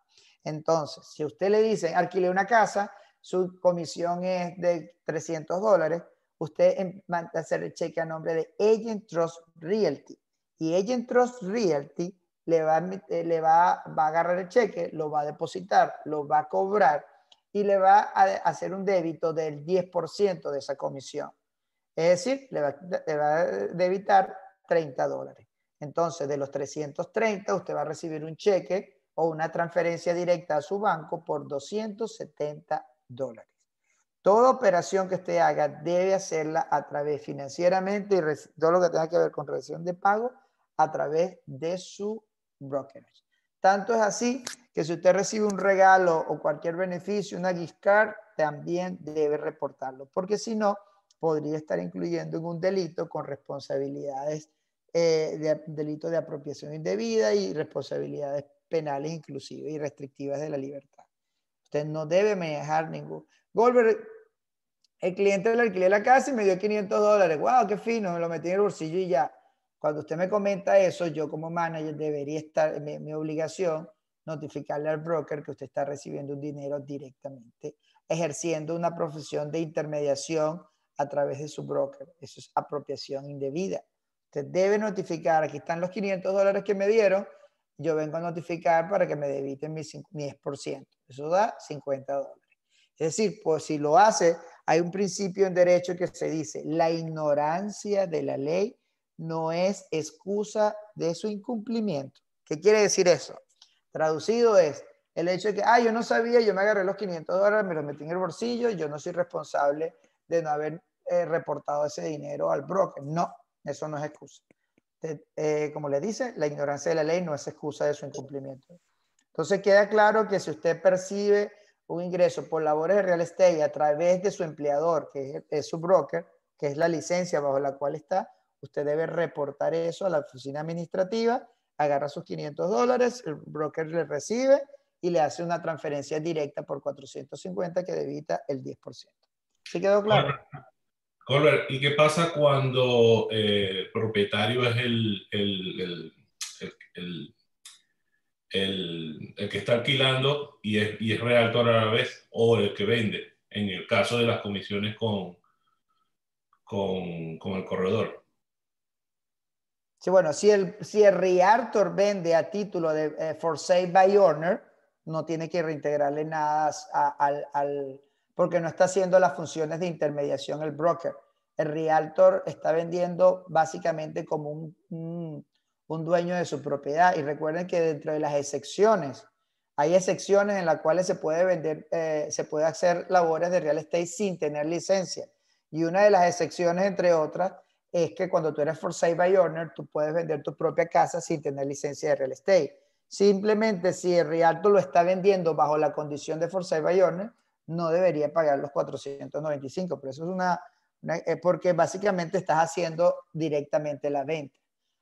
Entonces, si usted le dice alquile una casa, su comisión es de 300 dólares, usted em, a hacer el cheque a nombre de Agent Trust Realty. Y Agent Trust Realty le, va, eh, le va, a agarrar el cheque, lo va a depositar, lo va a cobrar y le va a hacer un débito del 10% de esa comisión. Es decir, le va, a debitar 30 dólares. Entonces, de los 330, usted va a recibir un cheque o una transferencia directa a su banco por 270 dólares. Toda operación que usted haga debe hacerla a través financieramente y todo lo que tenga que ver con recepción de pago a través de su brokerage. Tanto es así que si usted recibe un regalo o cualquier beneficio, una gift card, también debe reportarlo, porque si no, podría estar incluyendo en un delito con responsabilidades, eh, de, delito de apropiación indebida y responsabilidades penales inclusive y restrictivas de la libertad. Usted no debe manejar ningún. Goldberg, el cliente le alquilé la casa y me dio 500 dólares. ¡Wow, qué fino! Me lo metí en el bolsillo y ya. Cuando usted me comenta eso, yo como manager debería estar, mi, mi obligación, notificarle al broker que usted está recibiendo un dinero directamente, ejerciendo una profesión de intermediación a través de su broker. Eso es apropiación indebida. Usted debe notificar, aquí están los 500 dólares que me dieron, yo vengo a notificar para que me debiten mi 10%. Eso da 50 dólares. Es decir, pues si lo hace, hay un principio en derecho que se dice, la ignorancia de la ley no es excusa de su incumplimiento. ¿Qué quiere decir eso? Traducido es el hecho de que, ah, yo no sabía, yo me agarré los 500 dólares, me los metí en el bolsillo, yo no soy responsable de no haber eh, reportado ese dinero al broker. No, eso no es excusa. Eh, como le dice, la ignorancia de la ley no es excusa de su incumplimiento. Entonces queda claro que si usted percibe un ingreso por labores de real estate a través de su empleador, que es, su broker, que es la licencia bajo la cual está, usted debe reportar eso a la oficina administrativa, agarra sus 500 dólares, el broker le recibe y le hace una transferencia directa por 450 que debita el 10%. ¿Se quedó claro? ¿y qué pasa cuando eh, el propietario es el, el, que está alquilando y es, y es realtor a la vez o el que vende? En el caso de las comisiones con, con, el corredor. Sí, bueno, si el, si realtor vende a título de eh, for sale by owner, no tiene que reintegrarle nada al, al, porque no está haciendo las funciones de intermediación el broker. El realtor está vendiendo básicamente como un, dueño de su propiedad. Y recuerden que dentro de las excepciones, hay excepciones en las cuales se puede vender, eh, se puede hacer labores de real estate sin tener licencia. Y una de las excepciones, entre otras, es que cuando tú eres for sale by owner, tú puedes vender tu propia casa sin tener licencia de real estate. Simplemente si el realtor lo está vendiendo bajo la condición de for sale by owner, no debería pagar los 495, pero eso es una, eh, porque básicamente estás haciendo directamente la venta.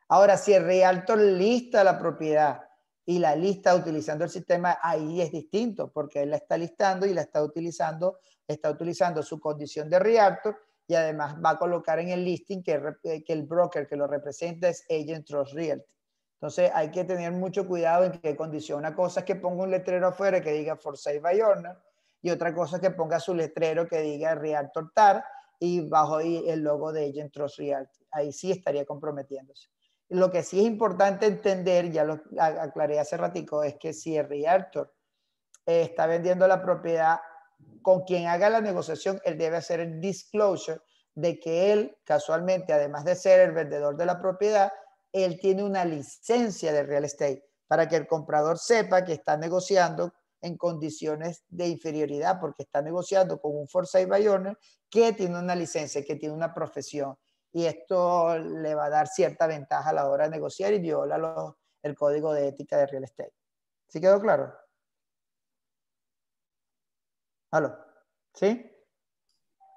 Ahora, si el realtor lista la propiedad y la lista utilizando el sistema, ahí es distinto, porque él la está listando y la está utilizando, está utilizando su condición de realtor y además va a colocar en el listing que, eh, el broker que lo representa es Agent Trust Realty. Entonces hay que tener mucho cuidado en qué condiciona cosas cosa que ponga un letrero afuera que diga for sale by owner y otra cosa es que ponga su letrero que diga Realtor TAR y bajo ahí el logo de Agent Trust Ahí sí estaría comprometiéndose. Lo que sí es importante entender, ya lo aclaré hace ratico, es que si el Realtor eh, está vendiendo la propiedad con quien haga la negociación, él debe hacer el disclosure de que él, casualmente, además de ser el vendedor de la propiedad, él tiene una licencia de real estate para que el comprador sepa que está negociando en condiciones de inferioridad porque está negociando con un y owner que tiene una licencia, que tiene una profesión y esto le va a dar cierta ventaja a la hora de negociar y viola el código de ética de real estate. ¿Sí quedó claro? ¿Aló? ¿Sí?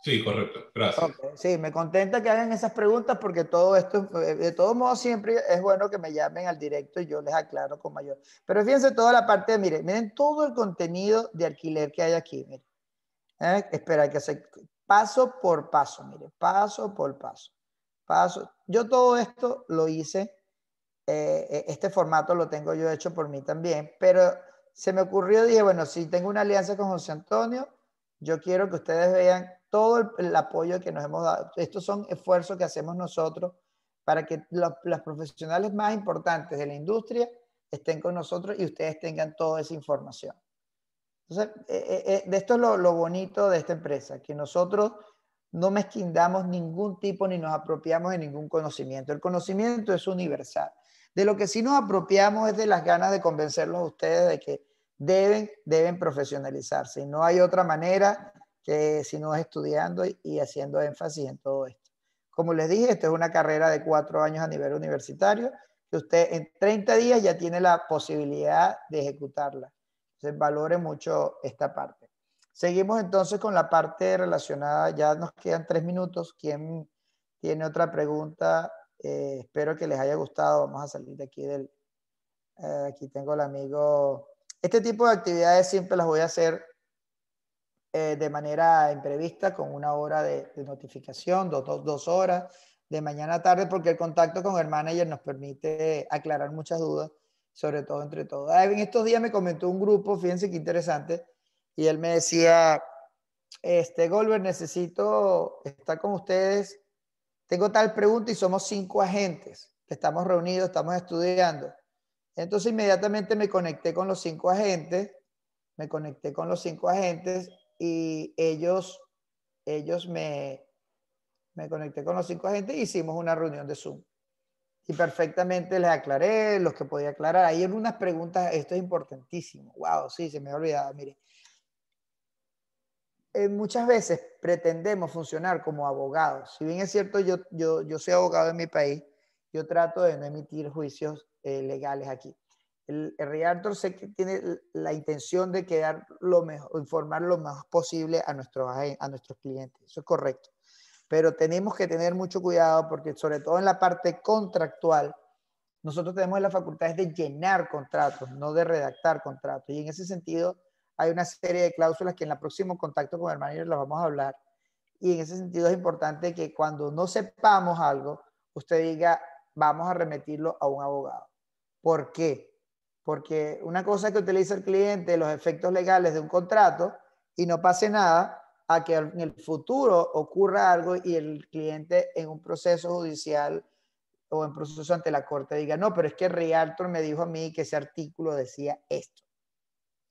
Sí, correcto. Gracias. Sí, me contenta que hagan esas preguntas porque todo esto, eh, de todos modos, siempre es bueno que me llamen al directo y yo les aclaro con mayor. Pero fíjense toda la parte, miren, miren todo el contenido de alquiler que hay aquí, miren. ¿Eh? espera, que se paso por paso, miren, paso por paso. Paso. Yo todo esto lo hice, eh, este formato lo tengo yo hecho por mí también, pero se me ocurrió, dije, bueno, si tengo una alianza con José Antonio, yo quiero que ustedes vean todo el, apoyo que nos hemos dado. Estos son esfuerzos que hacemos nosotros para que los, profesionales más importantes de la industria estén con nosotros y ustedes tengan toda esa información. Entonces, eh, eh, eh, de esto es lo, bonito de esta empresa, que nosotros no mezquindamos ningún tipo ni nos apropiamos de ningún conocimiento. El conocimiento es universal. De lo que sí nos apropiamos es de las ganas de convencerlos a ustedes de que deben, deben profesionalizarse. no hay otra manera que no estudiando y, haciendo énfasis en todo esto. Como les dije, esto es una carrera de cuatro años a nivel universitario, que usted en 30 días ya tiene la posibilidad de ejecutarla. Entonces, valore mucho esta parte. Seguimos entonces con la parte relacionada, ya nos quedan tres minutos. ¿Quién tiene otra pregunta? Eh, espero que les haya gustado. Vamos a salir de aquí del... Eh, aquí tengo el amigo. Este tipo de actividades siempre las voy a hacer eh, de manera imprevista con una hora de, notificación, dos, dos, dos, horas de mañana a tarde, porque el contacto con el manager nos permite aclarar muchas dudas, sobre todo entre todos. Ah, en estos días me comentó un grupo, fíjense qué interesante, y él me decía, este, Golver, necesito estar con ustedes, tengo tal pregunta y somos cinco agentes, estamos reunidos, estamos estudiando. Entonces inmediatamente me conecté con los cinco agentes, me conecté con los cinco agentes y ellos, ellos me, me conecté con los cinco agentes hicimos una reunión de Zoom. Y perfectamente les aclaré los que podía aclarar. ahí en unas preguntas, esto es importantísimo. Wow, sí, se me ha olvidado, mire. Eh, muchas veces pretendemos funcionar como abogados. Si bien es cierto, yo, yo, soy abogado en mi país, yo trato de no emitir juicios eh, legales aquí. El, el sé que tiene la intención de quedar lo mejor, informar lo más posible a nuestros, a nuestros clientes. Eso es correcto. Pero tenemos que tener mucho cuidado porque sobre todo en la parte contractual, nosotros tenemos las facultades de llenar contratos, no de redactar contratos. Y en ese sentido, hay una serie de cláusulas que en el próximo contacto con el manager las vamos a hablar. Y en ese sentido es importante que cuando no sepamos algo, usted diga, vamos a remitirlo a un abogado. ¿Por qué? Porque una cosa es que utiliza el cliente los efectos legales de un contrato y no pase nada a que en el futuro ocurra algo y el cliente en un proceso judicial o en proceso ante la corte diga, no, pero es que Realtor me dijo a mí que ese artículo decía esto.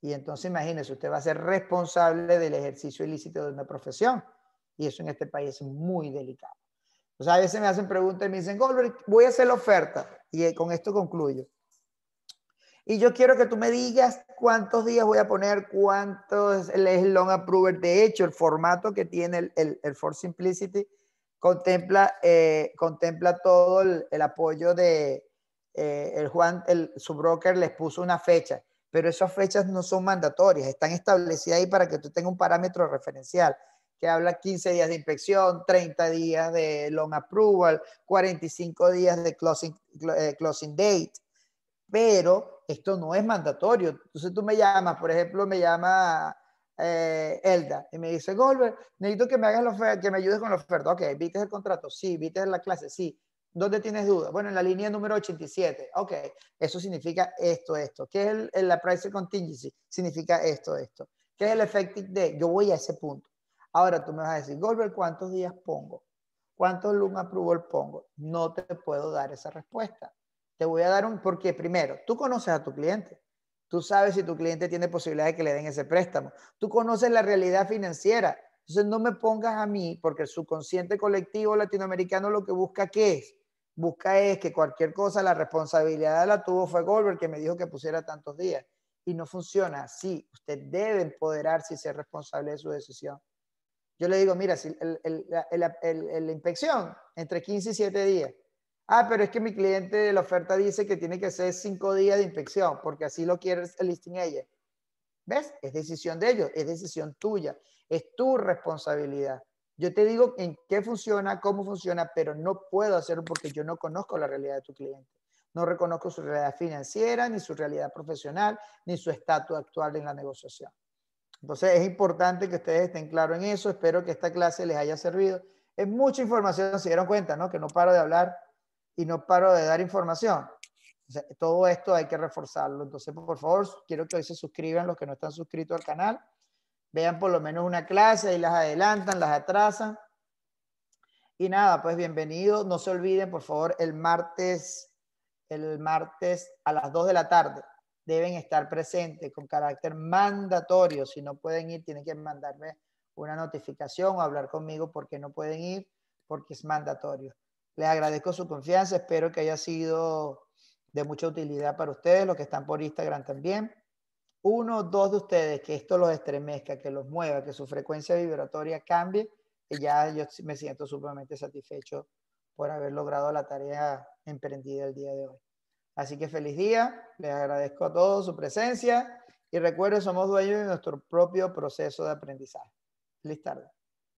Y entonces imagínese, usted va a ser responsable del ejercicio ilícito de una profesión. Y eso en este país es muy delicado. O sea, a veces me hacen preguntas y me dicen, Goldberg, voy a hacer la oferta. Y eh, con esto concluyo. Y yo quiero que tú me digas cuántos días voy a poner, cuántos es el long approval. De hecho, el formato que tiene el, el, For Simplicity contempla, eh, contempla todo el, apoyo de eh, el Juan, el, su broker les puso una fecha, pero esas fechas no son mandatorias, están establecidas ahí para que tú tengas un parámetro referencial que habla 15 días de inspección, 30 días de long approval, 45 días de closing, eh, closing date, pero esto no es mandatorio. Entonces tú me llamas, por ejemplo, me llama eh, Elda y me dice, Goldberg, necesito que me hagas la que me ayudes con la oferta. Ok, ¿viste el contrato? Sí, ¿viste la clase? Sí. ¿Dónde tienes dudas? Bueno, en la línea número 87. Ok, eso significa esto, esto. ¿Qué es la price contingency? Significa esto, esto. ¿Qué es el effective day? Yo voy a ese punto. Ahora tú me vas a decir, Goldberg, ¿cuántos días pongo? ¿Cuántos loom approval pongo? No te puedo dar esa respuesta. Le voy a dar un, porque primero, tú conoces a tu cliente. Tú sabes si tu cliente tiene posibilidad de que le den ese préstamo. Tú conoces la realidad financiera. Entonces no me pongas a mí, porque el subconsciente colectivo latinoamericano lo que busca ¿qué es? Busca es que cualquier cosa, la responsabilidad la tuvo fue Goldberg que me dijo que pusiera tantos días. Y no funciona así. Usted debe empoderarse y ser responsable de su decisión. Yo le digo, mira, si el, la, la, inspección entre 15 y 7 días. Ah, pero es que mi cliente de la oferta dice que tiene que ser cinco días de inspección porque así lo quiere el listing ¿Ves? Es decisión de ellos, es decisión tuya, es tu responsabilidad. Yo te digo en qué funciona, cómo funciona, pero no puedo hacerlo porque yo no conozco la realidad de tu cliente. No reconozco su realidad financiera, ni su realidad profesional, ni su estatus actual en la negociación. Entonces es importante que ustedes estén claros en eso. Espero que esta clase les haya servido. Es mucha información, se dieron cuenta, ¿no? Que no paro de hablar y no paro de dar información. todo esto hay que reforzarlo. Entonces, por favor, quiero que hoy se suscriban los que no están suscritos al canal. Vean por lo menos una clase y las adelantan, las atrasan. Y nada, pues bienvenido. No se olviden, por favor, el martes, el martes a las 2 de la tarde deben estar presentes con carácter mandatorio. Si no pueden ir, tienen que mandarme una notificación o hablar conmigo porque no pueden ir, porque es mandatorio. Les agradezco su confianza, espero que haya sido de mucha utilidad para ustedes, los que están por Instagram también. Uno o dos de ustedes, que esto los estremezca, que los mueva, que su frecuencia vibratoria cambie, y ya yo me siento sumamente satisfecho por haber logrado la tarea emprendida el día de hoy. Así que feliz día, les agradezco a todos su presencia y recuerden, somos dueños de nuestro propio proceso de aprendizaje. Feliz tarde.